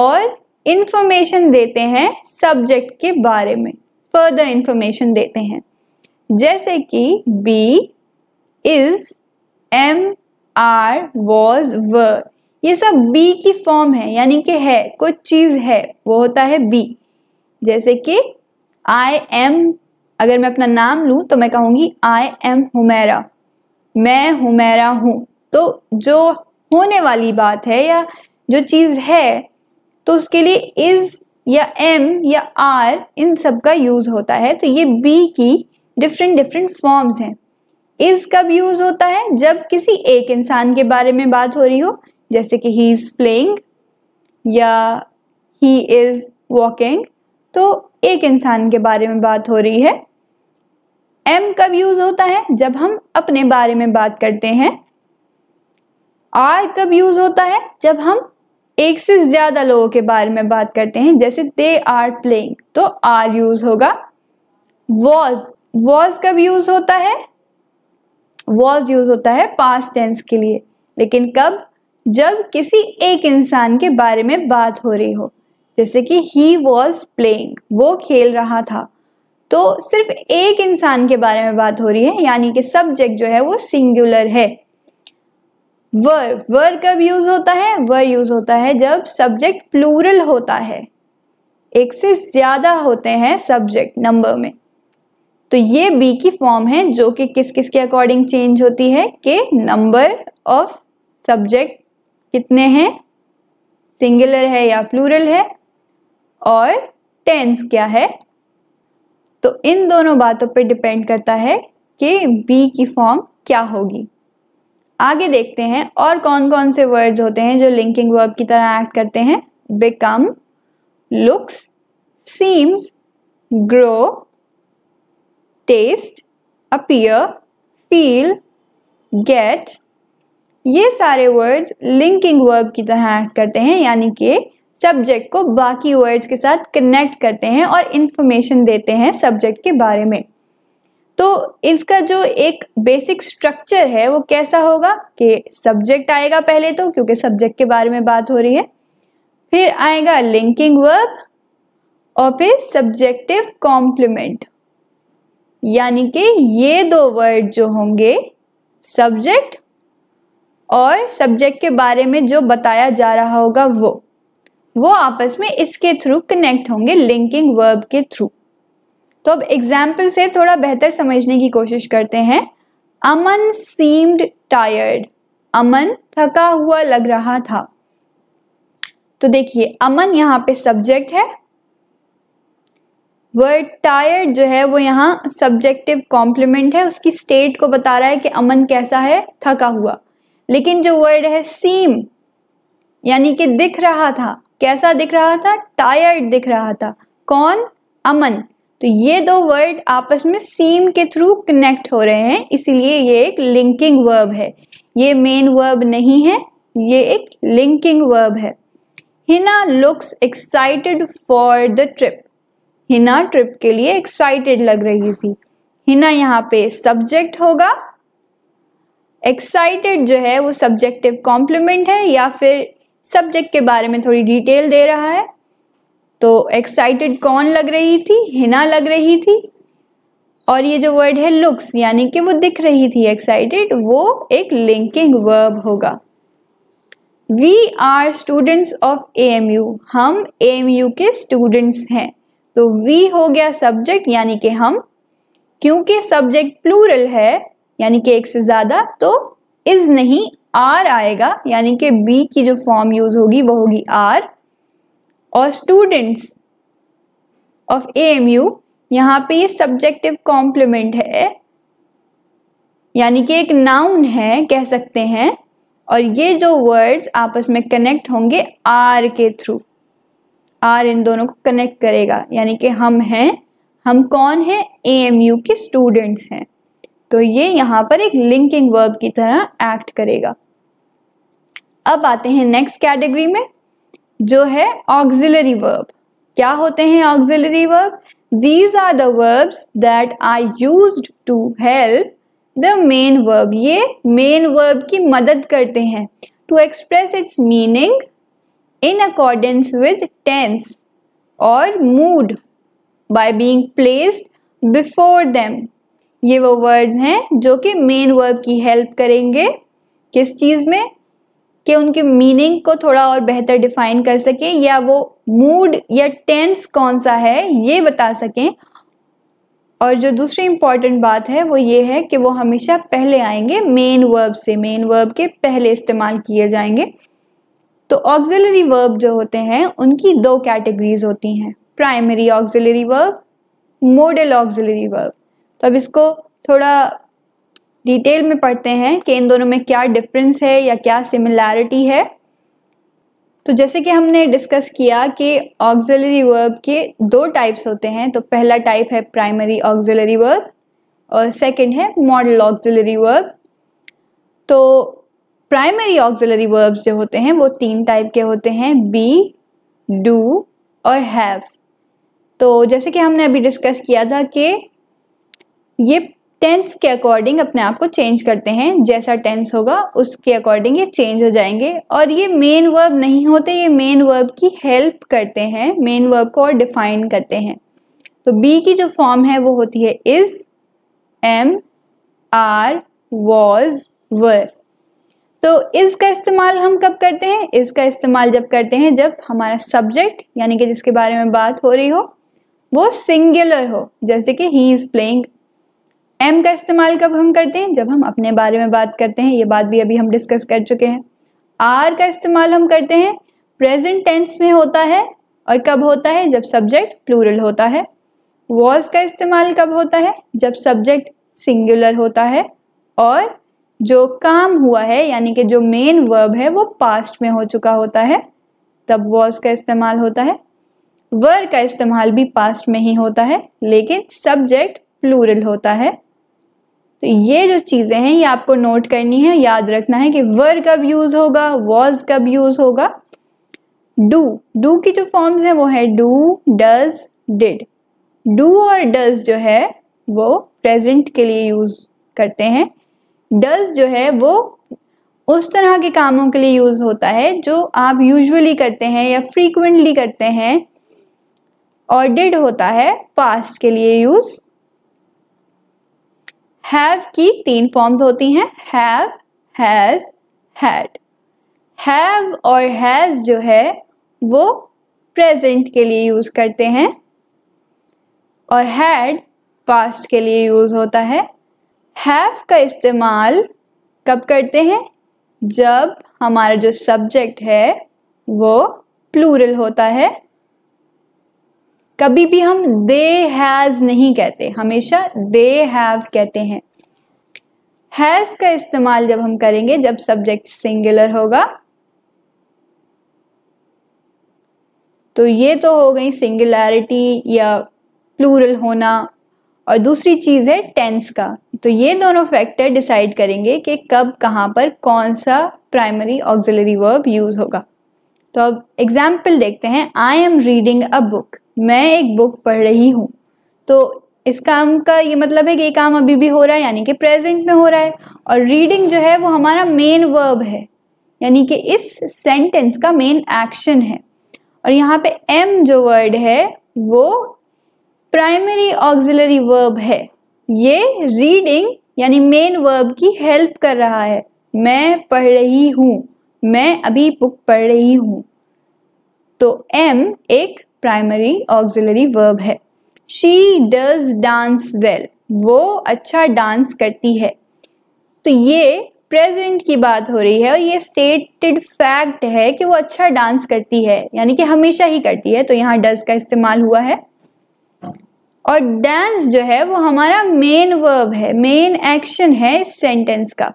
और इंफॉर्मेशन देते हैं सब्जेक्ट के बारे में फर्दर इंफॉर्मेशन देते हैं जैसे कि be is am are was were ये सब बी की फॉर्म है यानी कि है कुछ चीज़ है वो होता है बी जैसे कि आई एम अगर मैं अपना नाम लूँ तो मैं कहूँगी आई एम हुमेरा मैं हुमेरा हूँ तो जो होने वाली बात है या जो चीज़ है तो उसके लिए इज़ या एम या आर इन सब का यूज़ होता है तो ये बी की डिफरेंट डिफरेंट फॉर्म्स हैं इज़ कब यूज़ होता है जब किसी एक इंसान के बारे में बात हो रही हो जैसे कि ही इज़ प्लेइंग या ही इज़ वॉकिंग तो एक इंसान के बारे में बात हो रही है एम कब यूज होता है जब हम अपने बारे में बात करते हैं आर कब यूज होता है जब हम एक से ज्यादा लोगों के बारे में बात करते हैं जैसे दे आर प्लेइंग तो आर यूज होगा वॉज वॉज कब यूज होता है वॉज यूज होता है पास टेंस के लिए लेकिन कब जब किसी एक इंसान के बारे में बात हो रही हो जैसे कि ही वॉज प्लेइंग वो खेल रहा था तो सिर्फ एक इंसान के बारे में बात हो रही है यानी कि सब्जेक्ट जो है वो सिंगुलर है वर वर कब यूज होता है वर यूज होता है जब सब्जेक्ट प्लूरल होता है एक से ज्यादा होते हैं सब्जेक्ट नंबर में तो ये बी की फॉर्म है जो कि किस किस के अकॉर्डिंग चेंज होती है कि नंबर ऑफ सब्जेक्ट कितने हैं सिंगुलर है या प्लूरल है और टेंस क्या है तो इन दोनों बातों पर डिपेंड करता है कि बी की फॉर्म क्या होगी आगे देखते हैं और कौन कौन से वर्ड्स होते हैं जो लिंकिंग वर्ब की तरह एक्ट करते हैं become looks seems grow taste appear feel get ये सारे वर्ड्स लिंकिंग वर्ब की तरह एक्ट करते हैं यानी कि सब्जेक्ट को बाकी वर्ड्स के साथ कनेक्ट करते हैं और इन्फॉर्मेशन देते हैं सब्जेक्ट के बारे में तो इसका जो एक बेसिक स्ट्रक्चर है वो कैसा होगा कि सब्जेक्ट आएगा पहले तो क्योंकि सब्जेक्ट के बारे में बात हो रही है फिर आएगा लिंकिंग वर्ब और फिर सब्जेक्टिव कॉम्प्लीमेंट यानी कि ये दो वर्ड जो होंगे सब्जेक्ट और सब्जेक्ट के बारे में जो बताया जा रहा होगा वो वो आपस में इसके थ्रू कनेक्ट होंगे लिंकिंग वर्ब के थ्रू तो अब एग्जाम्पल से थोड़ा बेहतर समझने की कोशिश करते हैं अमन सीम्ड टायर्ड अमन थका हुआ लग रहा था तो देखिए अमन यहाँ पे सब्जेक्ट है वर्ड टायर्ड जो है वो यहाँ सब्जेक्टिव कॉम्प्लीमेंट है उसकी स्टेट को बता रहा है कि अमन कैसा है थका हुआ लेकिन जो वर्ड है सीम यानी कि दिख रहा था कैसा दिख रहा था टायर्ड दिख रहा था कौन अमन तो ये दो वर्ड आपस में सीम के थ्रू कनेक्ट हो रहे हैं इसीलिए ये एक लिंकिंग वर्ब है ये मेन वर्ब नहीं है ये एक लिंकिंग वर्ब है Hina looks excited for the trip Hina trip के लिए एक्साइटेड लग रही थी हिना यहाँ पे सब्जेक्ट होगा एक्साइटेड जो है वो सब्जेक्टिव कॉम्प्लीमेंट है या फिर सब्जेक्ट के बारे में थोड़ी डिटेल दे रहा है तो एक्साइटेड कौन लग रही थी हिना लग रही थी और ये जो वर्ड है लुक्स यानी कि वो दिख रही थी एक्साइटेड वो एक लिंकिंग वर्ब होगा we are students of A M U हम ए एम यू के स्टूडेंट्स हैं तो वी हो गया सब्जेक्ट यानी कि हम क्योंकि सब्जेक्ट प्लूरल है यानी कि एक से ज़्यादा तो इज़ नहीं आर आएगा यानी कि बी की जो फॉर्म यूज होगी वो होगी आर और students of A M U यहाँ पे ये सब्जेक्टिव कॉम्प्लीमेंट है यानी कि एक नाउन है कह सकते हैं और ये जो वर्ड्स आपस में कनेक्ट होंगे आर के थ्रू आर इन दोनों को कनेक्ट करेगा यानी कि हम हैं हम कौन हैं ए एम यू के स्टूडेंट्स हैं तो ये यहाँ पर एक लिंकिंग वर्ब की तरह एक्ट करेगा अब आते हैं नेक्स्ट कैटेगरी में जो है ऑक्सिलरी वर्ब क्या होते हैं auxiliary verb these are the verbs that are use to help the main verb ये मेन वर्ब की मदद करते हैं to express its meaning in accordance with tense और mood by being placed before them ये वो वर्ड्स हैं जो कि मेन वर्ब की हेल्प करेंगे किस चीज़ में कि उनके मीनिंग को थोड़ा और बेहतर डिफाइन कर सकें या वो मूड या टेंस कौन सा है ये बता सकें और जो दूसरी इंपॉर्टेंट बात है वो ये है कि वो हमेशा पहले आएंगे मेन वर्ब से मेन वर्ब के पहले इस्तेमाल किए जाएंगे तो ऑक्जिलरी वर्ब जो होते हैं उनकी दो कैटेगरीज होती हैं primary auxiliary verb modal auxiliary verb तो अब इसको थोड़ा डिटेल में पढ़ते हैं कि इन दोनों में क्या डिफरेंस है या क्या सिमिलैरिटी है तो जैसे कि हमने डिस्कस किया कि ऑक्सिलरी वर्ब के दो टाइप्स होते हैं तो पहला टाइप है प्राइमरी ऑक्सिलरी वर्ब और सेकंड है मॉडल ऑक्सिलरी वर्ब तो प्राइमरी ऑक्सिलरी वर्ब्स जो होते हैं वो तीन टाइप के होते हैं बी डू और हैव तो जैसे कि हमने अभी डिस्कस किया था कि ये टेंस के अकॉर्डिंग अपने आप को चेंज करते हैं जैसा टेंस होगा उसके अकॉर्डिंग ये चेंज हो जाएंगे और ये मेन वर्ब नहीं होते ये मेन वर्ब की हेल्प करते हैं मेन वर्ब को और डिफाइन करते हैं तो बी की जो फॉर्म है वो होती है is am are was were तो इसका इस्तेमाल हम कब करते हैं इसका इस्तेमाल जब करते हैं जब हमारा सब्जेक्ट यानी कि जिसके बारे में बात हो रही हो वो सिंगुलर हो जैसे कि ही इज़ प्लेइंग एम का इस्तेमाल कब हम करते हैं जब हम अपने बारे में बात करते हैं ये बात भी अभी हम डिस्कस कर चुके हैं आर का इस्तेमाल हम करते हैं प्रेजेंट टेंस में होता है और कब होता है जब सब्जेक्ट प्लूरल होता है वॉज का इस्तेमाल कब होता है जब सब्जेक्ट सिंगुलर होता है और जो काम हुआ है यानी कि जो मेन वर्ब है वो पास्ट में हो चुका होता है तब वॉज का इस्तेमाल होता है वर का इस्तेमाल भी पास्ट में ही होता है लेकिन सब्जेक्ट प्लूरल होता है तो ये जो चीज़ें हैं ये आपको नोट करनी है याद रखना है कि वर कब यूज़ होगा वॉज कब यूज़ होगा डू डू की जो फॉर्म्स हैं वो है डू डज डिड डू और डज जो है वो प्रेजेंट के लिए यूज़ करते हैं डज जो है वो उस तरह के कामों के लिए यूज़ होता है जो आप यूजुअली करते हैं या फ्रीक्वेंटली करते हैं और डिड होता है पास्ट के लिए यूज़ हैव की तीन फॉर्म्स होती हैं हैव हैज हैड हैव और हैज जो है वो प्रेजेंट के लिए यूज करते हैं और हैड पास्ट के लिए यूज होता है हैव का इस्तेमाल कब करते हैं जब हमारा जो सब्जेक्ट है वो प्लूरल होता है कभी भी हम दे हैज़ नहीं कहते हमेशा दे हैव कहते हैं हैज़ का इस्तेमाल जब हम करेंगे जब सब्जेक्ट सिंगुलर होगा तो ये तो हो गई सिंगुलैरिटी या प्लूरल होना और दूसरी चीज़ है टेंस का तो ये दोनों फैक्टर डिसाइड करेंगे कि कब कहाँ पर कौन सा प्राइमरी ऑक्सिलरी वर्ब यूज़ होगा तो अब एग्जाम्पल देखते हैं I am reading a book मैं एक बुक पढ़ रही हूँ तो इस काम का ये मतलब है कि ये काम अभी भी हो रहा है यानी कि प्रेजेंट में हो रहा है और रीडिंग जो है वो हमारा मेन वर्ब है यानी कि इस सेंटेंस का मेन एक्शन है और यहाँ पे एम जो वर्ड है वो प्राइमरी ऑक्सिलरी वर्ब है ये रीडिंग यानी मेन वर्ब की हेल्प कर रहा है मैं पढ़ रही हूँ मैं अभी बुक पढ़ रही हूँ तो एम एक प्राइमरी ऑक्सिलरी वर्ब है शी डज डांस वेल वो अच्छा डांस करती है तो ये प्रेजेंट की बात हो रही है और ये स्टेटेड फैक्ट है कि वो अच्छा डांस करती है यानी कि हमेशा ही करती है तो यहाँ डज का इस्तेमाल हुआ है और डांस जो है वो हमारा मेन वर्ब है मेन एक्शन है इस सेंटेंस का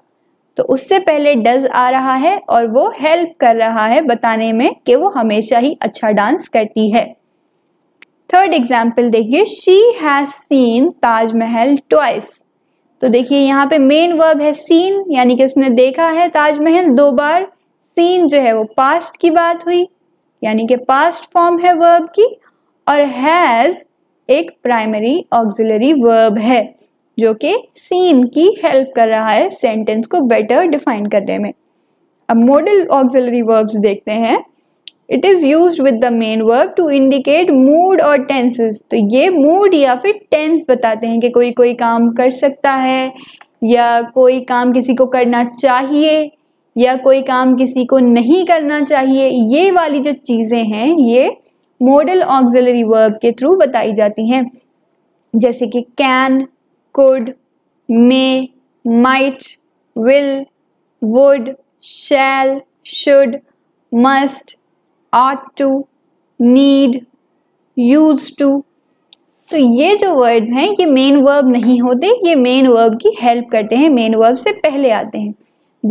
तो उससे पहले डज आ रहा है और वो हेल्प कर रहा है बताने में कि वो हमेशा ही अच्छा डांस करती है थर्ड एग्जाम्पल देखिए she has seen Taj Mahal twice तो देखिए यहाँ पे मेन वर्ब है सीन यानी कि उसने देखा है ताजमहल दो बार सीन जो है वो पास्ट की बात हुई यानी कि पास्ट फॉर्म है वर्ब की और हैज एक प्राइमरी ऑक्सिलरी वर्ब है जो कि सीन की हेल्प कर रहा है सेंटेंस को बेटर डिफाइन करने में अब मॉडल ऑक्सिलरी वर्ब्स देखते हैं it is use with the main verb to indicate mood और टेंसेस तो ये मूड या फिर टेंस बताते हैं कि कोई कोई काम कर सकता है या कोई काम किसी को करना चाहिए या कोई काम किसी को नहीं करना चाहिए ये वाली जो चीज़ें हैं ये मॉडल ऑक्सिलरी वर्ब के थ्रू बताई जाती हैं जैसे कि can could, may, might, will, would, shall, should, must, ought to, need, used to, तो ये जो वर्ड्स हैं ये मेन वर्ब नहीं होते ये मेन वर्ब की हेल्प करते हैं मेन वर्ब से पहले आते हैं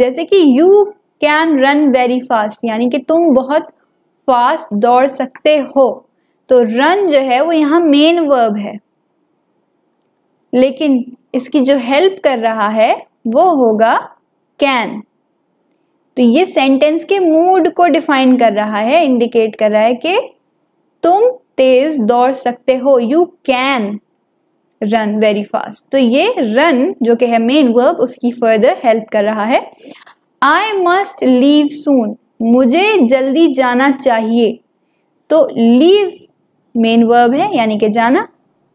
जैसे कि you can run very fast यानी कि तुम बहुत फास्ट दौड़ सकते हो तो रन जो है वो यहाँ मेन वर्ब है लेकिन इसकी जो हेल्प कर रहा है वो होगा कैन तो ये सेंटेंस के मूड को डिफाइन कर रहा है इंडिकेट कर रहा है कि तुम तेज दौड़ सकते हो you can run very fast तो ये रन जो कि है मेन वर्ब उसकी फर्दर हेल्प कर रहा है आई मस्ट लीव सून मुझे जल्दी जाना चाहिए तो लीव मेन वर्ब है यानी कि जाना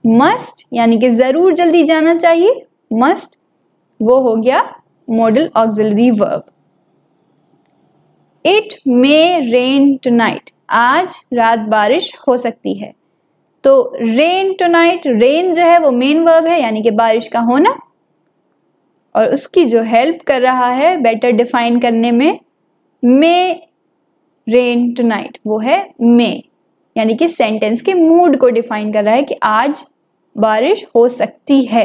मस्ट यानी कि जरूर जल्दी जाना चाहिए मस्ट वो हो गया modal auxiliary verb it may rain night आज रात बारिश हो सकती है तो रेन टू नाइट रेन जो है वो मेन वर्ब है यानी कि बारिश का होना और उसकी जो हेल्प कर रहा है बेटर डिफाइन करने में मे रेन नाइट वो है मे यानी कि सेंटेंस के मूड को डिफाइन कर रहा है कि आज बारिश हो सकती है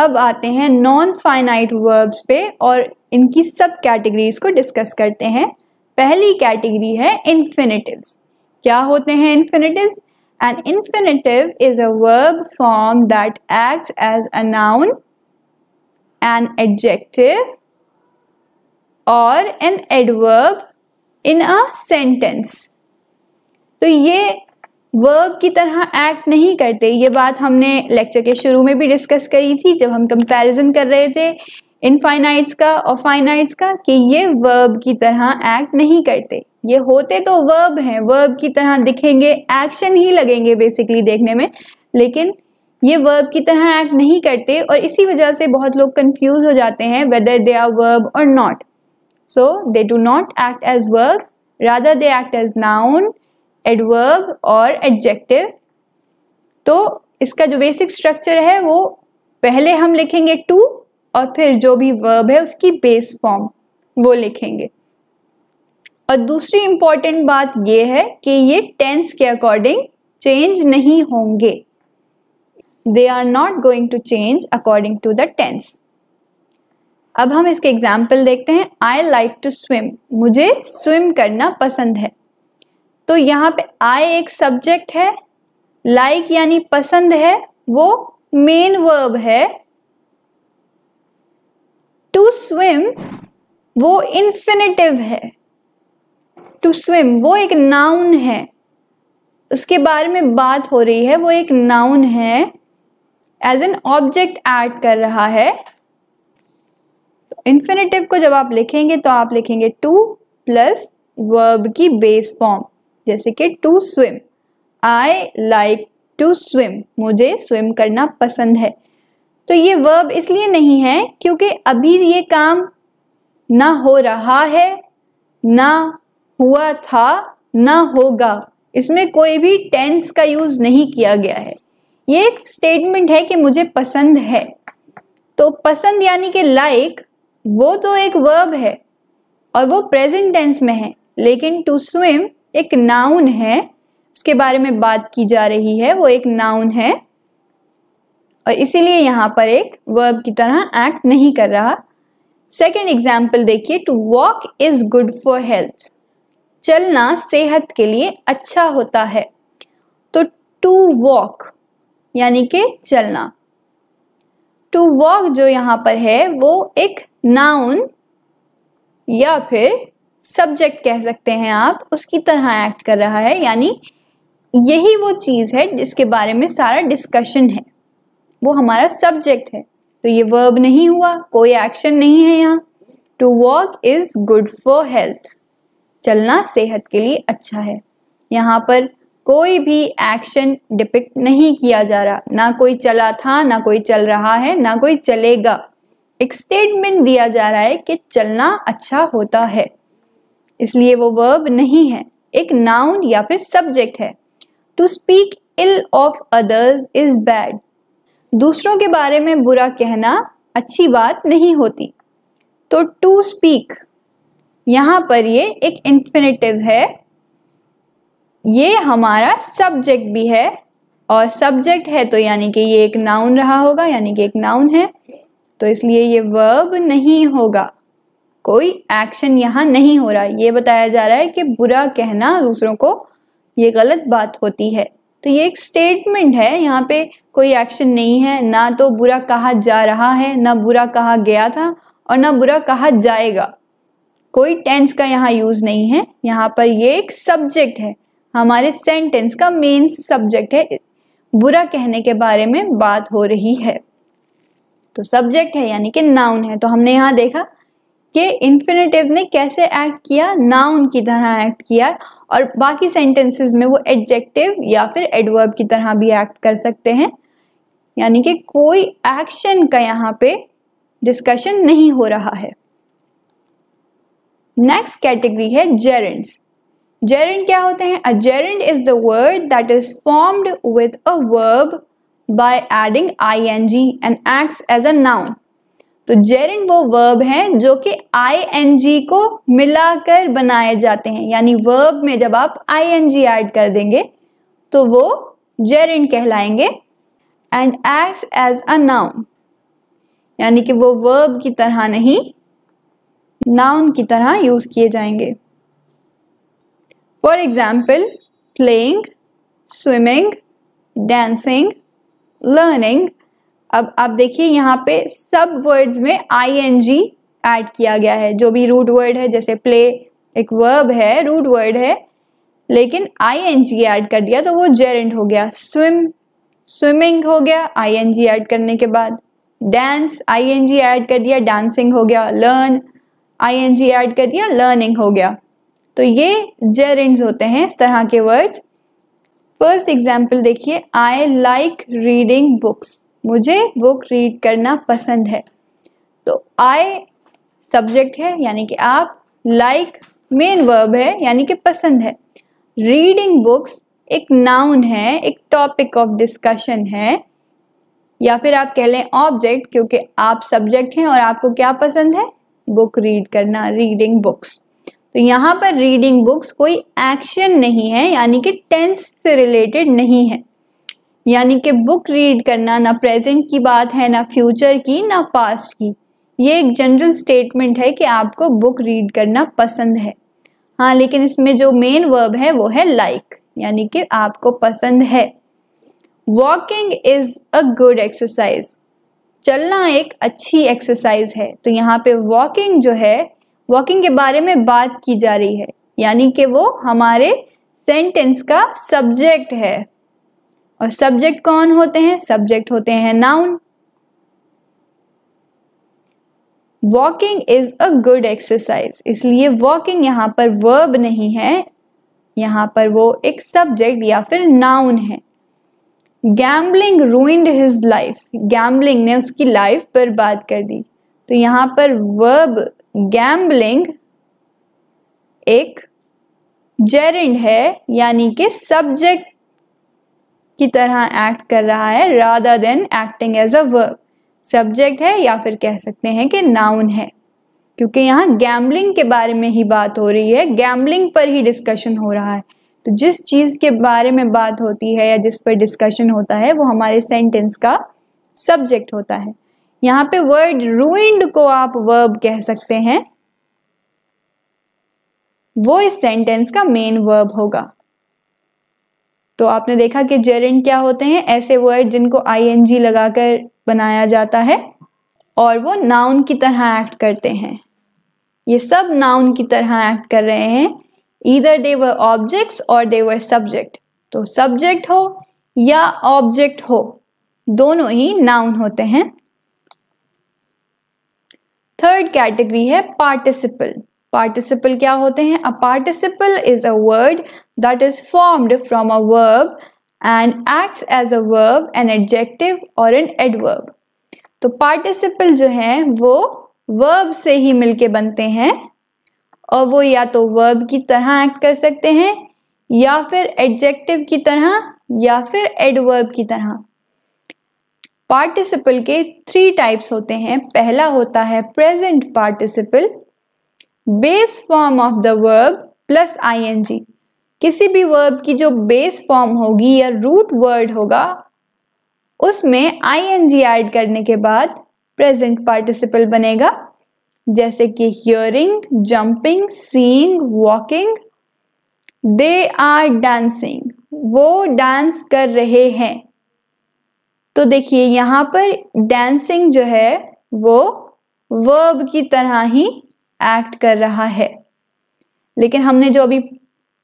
अब आते हैं नॉन फाइनाइट वर्ब्स पे और इनकी सब कैटेगरीज को डिस्कस करते हैं पहली कैटेगरी है इन्फिनेटिव्स क्या होते हैं infinitive an infinitive is a verb form that act as a noun an adjective और an adverb in a sentence तो ये वर्ब की तरह एक्ट नहीं करते ये बात हमने लेक्चर के शुरू में भी डिस्कस करी थी जब हम कंपैरिजन कर रहे थे इनफाइनाइट्स का और फाइनाइट्स का कि ये वर्ब की तरह एक्ट नहीं करते ये होते तो वर्ब हैं वर्ब की तरह दिखेंगे एक्शन ही लगेंगे बेसिकली देखने में लेकिन ये वर्ब की तरह एक्ट नहीं करते और इसी वजह से बहुत लोग कंफ्यूज हो जाते हैं whether they are verb or not so they do not act as verb rather they act as noun adverb or adjective तो इसका जो बेसिक स्ट्रक्चर है वो पहले हम लिखेंगे टू और फिर जो भी वर्ब है उसकी बेस फॉर्म वो लिखेंगे और दूसरी इंपॉर्टेंट बात ये है कि ये टेंस के अकॉर्डिंग चेंज नहीं होंगे they are not going to change according to the tense अब हम इसके एग्जाम्पल देखते हैं आई लाइक टू स्विम मुझे स्विम करना पसंद है तो यहाँ पे आई एक सब्जेक्ट है लाइक like यानी पसंद है वो मेन वर्ब है टू स्विम वो इन्फिनेटिव है टू स्विम वो एक नाउन है उसके बारे में बात हो रही है वो एक नाउन है एज एन ऑब्जेक्ट ऐड कर रहा है इन्फिनेटिव तो को जब आप लिखेंगे तो आप लिखेंगे टू प्लस वर्ब की बेस फॉर्म जैसे कि to swim I like to swim मुझे स्विम करना पसंद है तो ये वर्ब इसलिए नहीं है क्योंकि अभी ये काम ना हो रहा है ना हुआ था ना होगा इसमें कोई भी टेंस का यूज नहीं किया गया है ये एक स्टेटमेंट है कि मुझे पसंद है तो पसंद यानी कि लाइक वो तो एक वर्ब है और वो प्रेजेंट टेंस में है लेकिन टू स्विम एक नाउन है उसके बारे में बात की जा रही है वो एक नाउन है और इसीलिए यहाँ पर एक वर्ब की तरह एक्ट नहीं कर रहा सेकेंड एग्जाम्पल देखिए to walk is good for health चलना सेहत के लिए अच्छा होता है तो टू वॉक यानी कि चलना टू वॉक जो यहाँ पर है वो एक नाउन या फिर सब्जेक्ट कह सकते हैं आप उसकी तरह एक्ट कर रहा है यानी यही वो चीज़ है जिसके बारे में सारा डिस्कशन है वो हमारा सब्जेक्ट है तो ये वर्ब नहीं हुआ कोई एक्शन नहीं है यहाँ to walk is good for health चलना सेहत के लिए अच्छा है यहाँ पर कोई भी एक्शन डिपिक्ट नहीं किया जा रहा ना कोई चला था ना कोई चल रहा है ना कोई चलेगा एक स्टेटमेंट दिया जा रहा है कि चलना अच्छा होता है इसलिए वो वर्ब नहीं है एक नाउन या फिर सब्जेक्ट है to speak ill of others is bad दूसरों के बारे में बुरा कहना अच्छी बात नहीं होती तो टू स्पीक यहाँ पर ये एक इन्फिनेटिव है ये हमारा सब्जेक्ट भी है और सब्जेक्ट है तो यानी कि ये एक नाउन रहा होगा यानी कि एक नाउन है तो इसलिए ये वर्ब नहीं होगा कोई एक्शन यहाँ नहीं हो रहा ये बताया जा रहा है कि बुरा कहना दूसरों को ये गलत बात होती है तो ये एक स्टेटमेंट है यहाँ पे कोई एक्शन नहीं है ना तो बुरा कहा जा रहा है ना बुरा कहा गया था और ना बुरा कहा जाएगा कोई टेंस का यहाँ यूज़ नहीं है यहाँ पर ये एक सब्जेक्ट है हमारे सेंटेंस का मेन सब्जेक्ट है बुरा कहने के बारे में बात हो रही है तो सब्जेक्ट है यानी कि नाउन है तो हमने यहाँ देखा कि इन्फिनेटिव ने कैसे एक्ट किया नाउन की तरह एक्ट किया और बाकी सेंटेंसेस में वो एडजेक्टिव या फिर एडवर्ब की तरह भी एक्ट कर सकते हैं यानी कि कोई एक्शन का यहाँ पे डिस्कशन नहीं हो रहा है नेक्स्ट कैटेगरी है जेरेंट्स जेरेंट क्या होते हैं a gerund is the word that is formed with a verb I N G and act as a noun तो जेरेंड वो वर्ब हैं जो कि आई एन जी को मिलाकर बनाए जाते हैं यानी वर्ब में जब आप आई एन जी ऐड कर देंगे तो वो जेरिन कहलाएंगे and acts as a noun यानी कि वो वर्ब की तरह नहीं नाउन की तरह यूज किए जाएंगे for example playing swimming dancing learning अब आप देखिए यहाँ पे सब वर्ड्स में आई एन जी एड किया गया है जो भी रूट वर्ड है जैसे प्ले एक वर्ब है रूट वर्ड है लेकिन आई एन जी एड कर दिया तो वो जेरेंट हो गया स्विम स्विमिंग हो गया आई एन जी एड करने के बाद dance I N G add कर दिया डांसिंग हो गया learn I N G add कर दिया लर्निंग हो गया तो ये जेरेंट्स होते हैं इस तरह के वर्ड्स फर्स्ट एग्जाम्पल देखिए आई लाइक रीडिंग बुक्स मुझे बुक रीड करना पसंद है तो आई सब्जेक्ट है यानी कि आप लाइक मेन वर्ब है यानी कि पसंद है रीडिंग बुक्स एक नाउन है एक टॉपिक ऑफ डिस्कशन है या फिर आप कह लें ऑब्जेक्ट क्योंकि आप सब्जेक्ट हैं और आपको क्या पसंद है बुक रीड करना रीडिंग बुक्स तो यहाँ पर रीडिंग बुक्स कोई एक्शन नहीं है यानी कि टेंस से रिलेटेड नहीं है यानी कि बुक रीड करना ना प्रेजेंट की बात है ना फ्यूचर की ना पास्ट की ये एक जनरल स्टेटमेंट है कि आपको बुक रीड करना पसंद है हाँ लेकिन इसमें जो मेन वर्ब है वो है लाइक like, यानी कि आपको पसंद है walking is a good exercise चलना एक अच्छी एक्सरसाइज है तो यहाँ पे वॉकिंग जो है वॉकिंग के बारे में बात की जा रही है यानी कि वो हमारे सेंटेंस का सब्जेक्ट है और सब्जेक्ट कौन होते हैं सब्जेक्ट होते हैं noun walking is a good exercise इसलिए वॉकिंग यहां पर वर्ब नहीं है यहां पर वो एक सब्जेक्ट या फिर नाउन है gambling ruined his life gambling ने उसकी लाइफ पर बात कर दी तो यहां पर वर्ब गैम्बलिंग एक जेरेंड है यानी कि सब्जेक्ट की तरह एक्ट कर रहा है rather than acting as a verb subject है या फिर कह सकते हैं कि नाउन है क्योंकि यहाँ गैम्बलिंग के बारे में ही बात हो रही है गैम्बलिंग पर ही डिस्कशन हो रहा है तो जिस चीज़ के बारे में बात होती है या जिस पर डिस्कशन होता है वो हमारे सेंटेंस का सब्जेक्ट होता है यहाँ पे वर्ड रूइंड को आप वर्ब कह सकते हैं वो इस सेंटेंस का मेन वर्ब होगा तो आपने देखा कि जेरेंट क्या होते हैं ऐसे वर्ड जिनको जी लगाकर बनाया जाता है और वो नाउन की तरह एक्ट करते हैं ये सब नाउन की तरह एक्ट कर रहे हैं ईदर देवर ऑब्जेक्ट्स और देवर सब्जेक्ट तो सब्जेक्ट हो या ऑब्जेक्ट हो दोनों ही नाउन होते हैं थर्ड कैटेगरी है पार्टिसिपल पार्टिसिपल क्या होते हैं a participle is a word that is formed from a verb and acts as a verb an adjective और एन एडवर्ब तो पार्टिसिपल जो है वो वर्ब से ही मिलके बनते हैं और वो या तो वर्ब की तरह एक्ट कर सकते हैं या फिर एडजेक्टिव की तरह या फिर एडवर्ब की तरह पार्टिसिपल के थ्री टाइप्स होते हैं पहला होता है present participle base form of the verb plus I N G किसी भी वर्ब की जो बेस फॉर्म होगी या रूट वर्ड होगा उसमें आईएनजी ऐड करने के बाद प्रेजेंट पार्टिसिपल बनेगा जैसे कि hearing jumping seeing walking they are dancing वो डांस कर रहे हैं तो देखिए यहां पर डांसिंग जो है वो वर्ब की तरह ही एक्ट कर रहा है लेकिन हमने जो अभी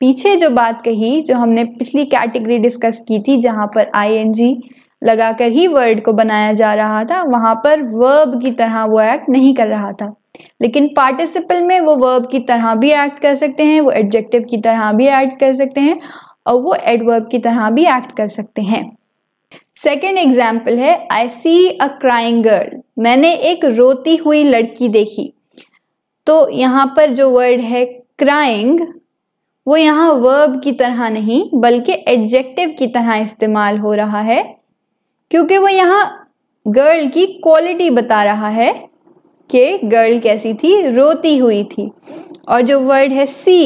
पीछे जो बात कही जो हमने पिछली कैटेगरी डिस्कस की थी जहां पर आईएनजी लगाकर ही वर्ड को बनाया जा रहा था वहां पर वर्ब की तरह वो एक्ट नहीं कर रहा था लेकिन पार्टिसिपल में वो वर्ब की तरह भी एक्ट कर सकते हैं वो एडजेक्टिव की तरह भी एक्ट कर सकते हैं और वो एडवर्ब की तरह भी एक्ट कर सकते हैं सेकेंड एग्जाम्पल है आई सी अ क्राइंग गर्ल मैंने एक रोती हुई लड़की देखी तो यहाँ पर जो वर्ड है क्राइंग वो यहाँ वर्ब की तरह नहीं बल्कि एडजेक्टिव की तरह इस्तेमाल हो रहा है क्योंकि वो यहाँ गर्ल की क्वालिटी बता रहा है कि गर्ल कैसी थी रोती हुई थी और जो वर्ड है सी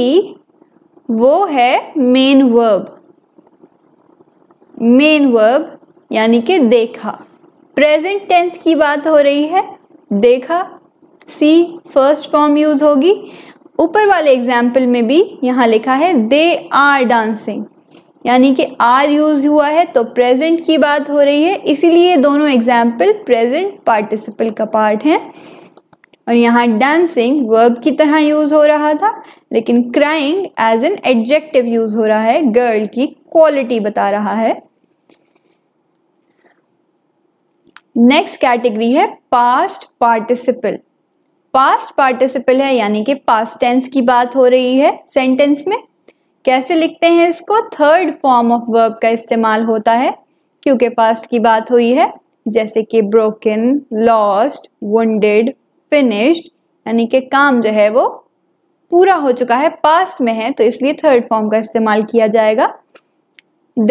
वो है मेन वर्ब मेन वर्ब यानी कि देखा प्रेजेंट टेंस की बात हो रही है देखा सी फर्स्ट फॉर्म यूज होगी ऊपर वाले एग्जाम्पल में भी यहाँ लिखा है दे आर डांसिंग यानी कि आर यूज हुआ है तो प्रेजेंट की बात हो रही है इसीलिए दोनों एग्जाम्पल प्रेजेंट पार्टिसिपल का पार्ट है और यहाँ डांसिंग वर्ब की तरह यूज हो रहा था लेकिन crying as an adjective use हो रहा है गर्ल की क्वालिटी बता रहा है नेक्स्ट कैटेगरी है पास्ट पार्टिसिपल पास्ट पार्टिसिपल है यानी कि पास्ट टेंस की बात हो रही है सेंटेंस में कैसे लिखते हैं इसको थर्ड फॉर्म ऑफ वर्ब का इस्तेमाल होता है क्योंकि पास्ट की बात हुई है जैसे कि ब्रोकन लॉस्ट वेड फिनिश्ड यानी कि काम जो है वो पूरा हो चुका है पास्ट में है तो इसलिए थर्ड फॉर्म का इस्तेमाल किया जाएगा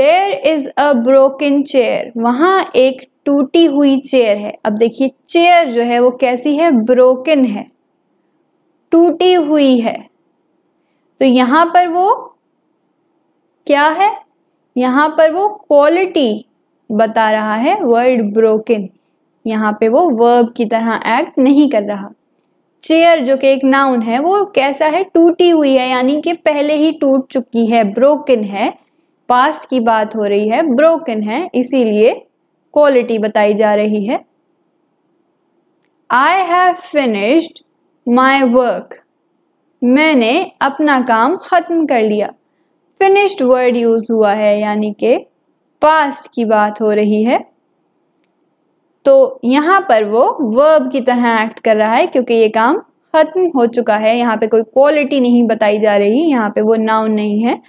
there is a broken chair वहां एक टूटी हुई चेयर है अब देखिए चेयर जो है वो कैसी है ब्रोकन है टूटी हुई है तो यहाँ पर वो क्या है यहाँ पर वो क्वालिटी बता रहा है वर्ड ब्रोकन यहाँ पे वो वर्ब की तरह एक्ट नहीं कर रहा चेयर जो कि एक नाउन है वो कैसा है टूटी हुई है यानी कि पहले ही टूट चुकी है ब्रोकन है पास्ट की बात हो रही है ब्रोकन है इसीलिए क्वालिटी बताई जा रही है I have finished my work मैंने अपना काम ख़त्म कर लिया फिनिश्ड वर्ड यूज़ हुआ है यानी के पास्ट की बात हो रही है तो यहाँ पर वो वर्ब की तरह एक्ट कर रहा है क्योंकि ये काम ख़त्म हो चुका है यहाँ पे कोई क्वालिटी नहीं बताई जा रही यहाँ पे वो नाउन नहीं है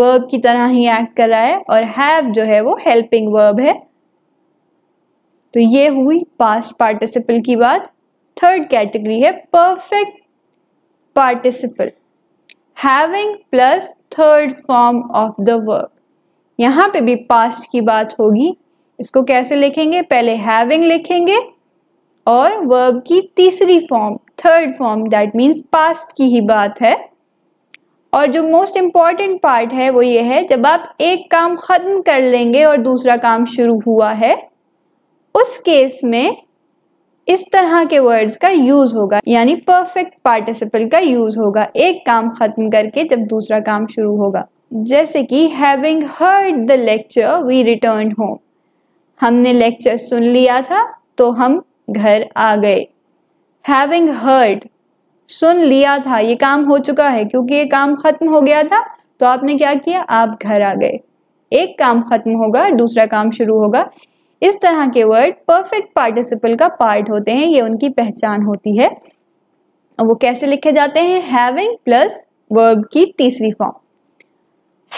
वर्ब की तरह ही एक्ट कर रहा है और हैव जो है वो हेल्पिंग वर्ब है तो ये हुई पास्ट पार्टिसिपल की बात थर्ड कैटेगरी है perfect participle having plus third form of the verb यहाँ पे भी पास्ट की बात होगी इसको कैसे लिखेंगे पहले हैविंग लिखेंगे और वर्ब की तीसरी form third form that means past की ही बात है और जो मोस्ट इम्पॉर्टेंट पार्ट है वो ये है जब आप एक काम ख़त्म कर लेंगे और दूसरा काम शुरू हुआ है उस केस में इस तरह के वर्ड्स का यूज होगा यानी परफेक्ट पार्टिसिपल का यूज होगा एक काम खत्म करके जब दूसरा काम शुरू होगा जैसे कि having heard the lecture we return home हमने लेक्चर सुन लिया था तो हम घर आ गए हैविंग हर्ड सुन लिया था ये काम हो चुका है क्योंकि ये काम खत्म हो गया था तो आपने क्या किया आप घर आ गए एक काम खत्म होगा दूसरा काम शुरू होगा इस तरह के वर्ड परफेक्ट पार्टिसिपल का पार्ट होते हैं ये उनकी पहचान होती है वो कैसे लिखे जाते हैं हैविंग प्लस वर्ब की तीसरी form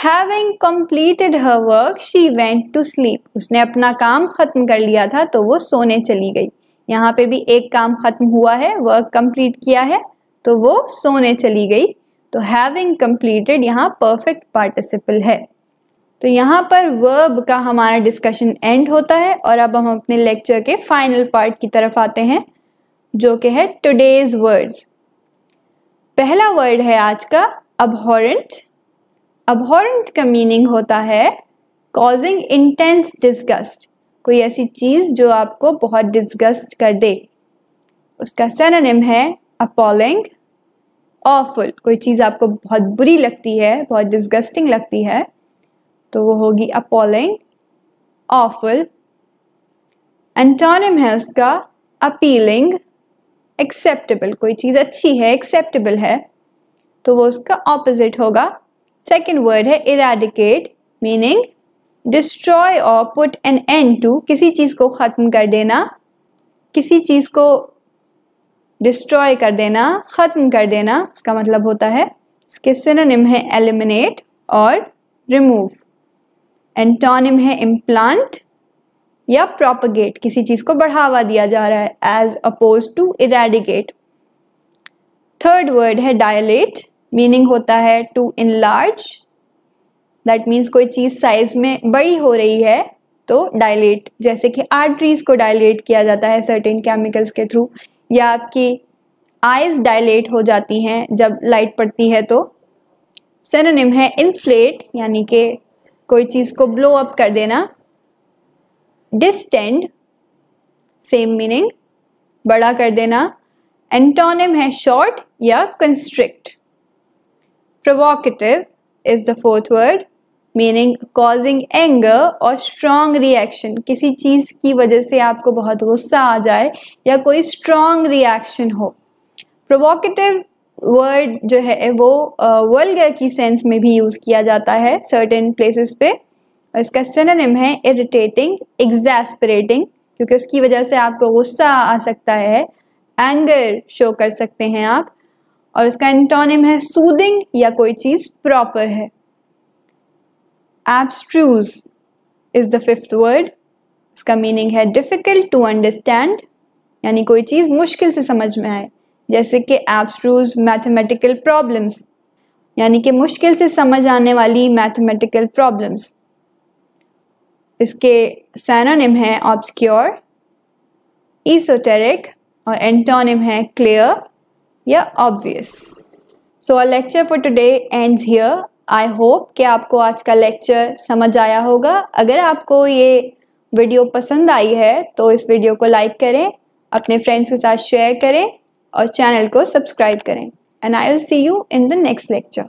having completed her work she went to sleep उसने अपना काम ख़त्म कर लिया था तो वो सोने चली गई यहाँ पे भी एक काम ख़त्म हुआ है वर्क कंप्लीट किया है तो वो सोने चली गई तो हैविंग कंप्लीटेड यहाँ परफेक्ट पार्टिसिपल है तो यहाँ पर वर्ब का हमारा डिस्कशन एंड होता है और अब हम अपने लेक्चर के फाइनल पार्ट की तरफ आते हैं जो कि है टुडेज वर्ड्स पहला वर्ड है आज का अबहॉरेंट अबहोरेंट का मीनिंग होता है कॉजिंग इंटेंस डिस्गस्ट कोई ऐसी चीज़ जो आपको बहुत डिस्गस्ट कर दे उसका सैनोनिम है अपॉलिंग ऑफुल कोई चीज़ आपको बहुत बुरी लगती है बहुत डिस्गस्टिंग लगती है तो वो होगी अपोलिंग ऑफुल एंटोनिम है उसका अपीलिंग एक्सेप्टेबल कोई चीज़ अच्छी है एक्सेप्टेबल है तो वो उसका ऑपोजिट होगा सेकेंड वर्ड है इराडिकेट मीनिंग डिस्ट्रॉय और पुट एन एंड टू किसी चीज़ को ख़त्म कर देना किसी चीज़ को डिस्ट्रॉय कर देना ख़त्म कर देना उसका मतलब होता है इसके सिनोनिम है एलिमिनेट और रिमूव एंटोनिम है इम्प्लांट या प्रोपगेट किसी चीज को बढ़ावा दिया जा रहा है as oppose to eradicate third word है डायलेट मीनिंग होता है to enlarge that means कोई चीज़ साइज में बड़ी हो रही है तो डायलेट जैसे कि आर्टरीज को डायलेट किया जाता है सर्टेन केमिकल्स के थ्रू या आपकी आइज डायलेट हो जाती हैं जब लाइट पड़ती है तो सेनोनिम है इन्फ्लेट यानी कि कोई चीज को ब्लो अप कर देना डिस्टेंड सेम मीनिंग बड़ा कर देना एंटोनिम है शॉर्ट या constrict provocative is the fourth word meaning causing anger और स्ट्रॉन्ग रिएक्शन किसी चीज़ की वजह से आपको बहुत गुस्सा आ जाए या कोई स्ट्रॉन्ग रिएक्शन हो प्रोवोकेटिव वर्ड जो है वो वल्गर की सेंस में भी यूज़ किया जाता है सर्टेन प्लेसेस पे इसका सिनोनिम है इरिटेटिंग एग्जैसपरेटिंग क्योंकि उसकी वजह से आपको गुस्सा आ सकता है एंगर शो कर सकते हैं आप और उसका एंटोनिम है सूदिंग या कोई चीज़ प्रॉपर है abstruse is the fifth word उसका मीनिंग है डिफ़िकल्ट टू अंडरस्टैंड यानी कोई चीज़ मुश्किल से समझ में आए जैसे कि एब्स्ट्रूज मैथमेटिकल प्रॉब्लम्स यानी कि मुश्किल से समझ आने वाली मैथमेटिकल प्रॉब्लम्स इसके सैनोनिम हैं ऑब्सक्योर ईसोटेरिक और एंटोनिम है क्लियर या obvious so a lecture for today ends here I hope कि आपको आज का लेक्चर समझ आया होगा अगर आपको ये वीडियो पसंद आई है तो इस वीडियो को लाइक करें अपने फ्रेंड्स के साथ शेयर करें और चैनल को सब्सक्राइब करें and I will see you in the next lecture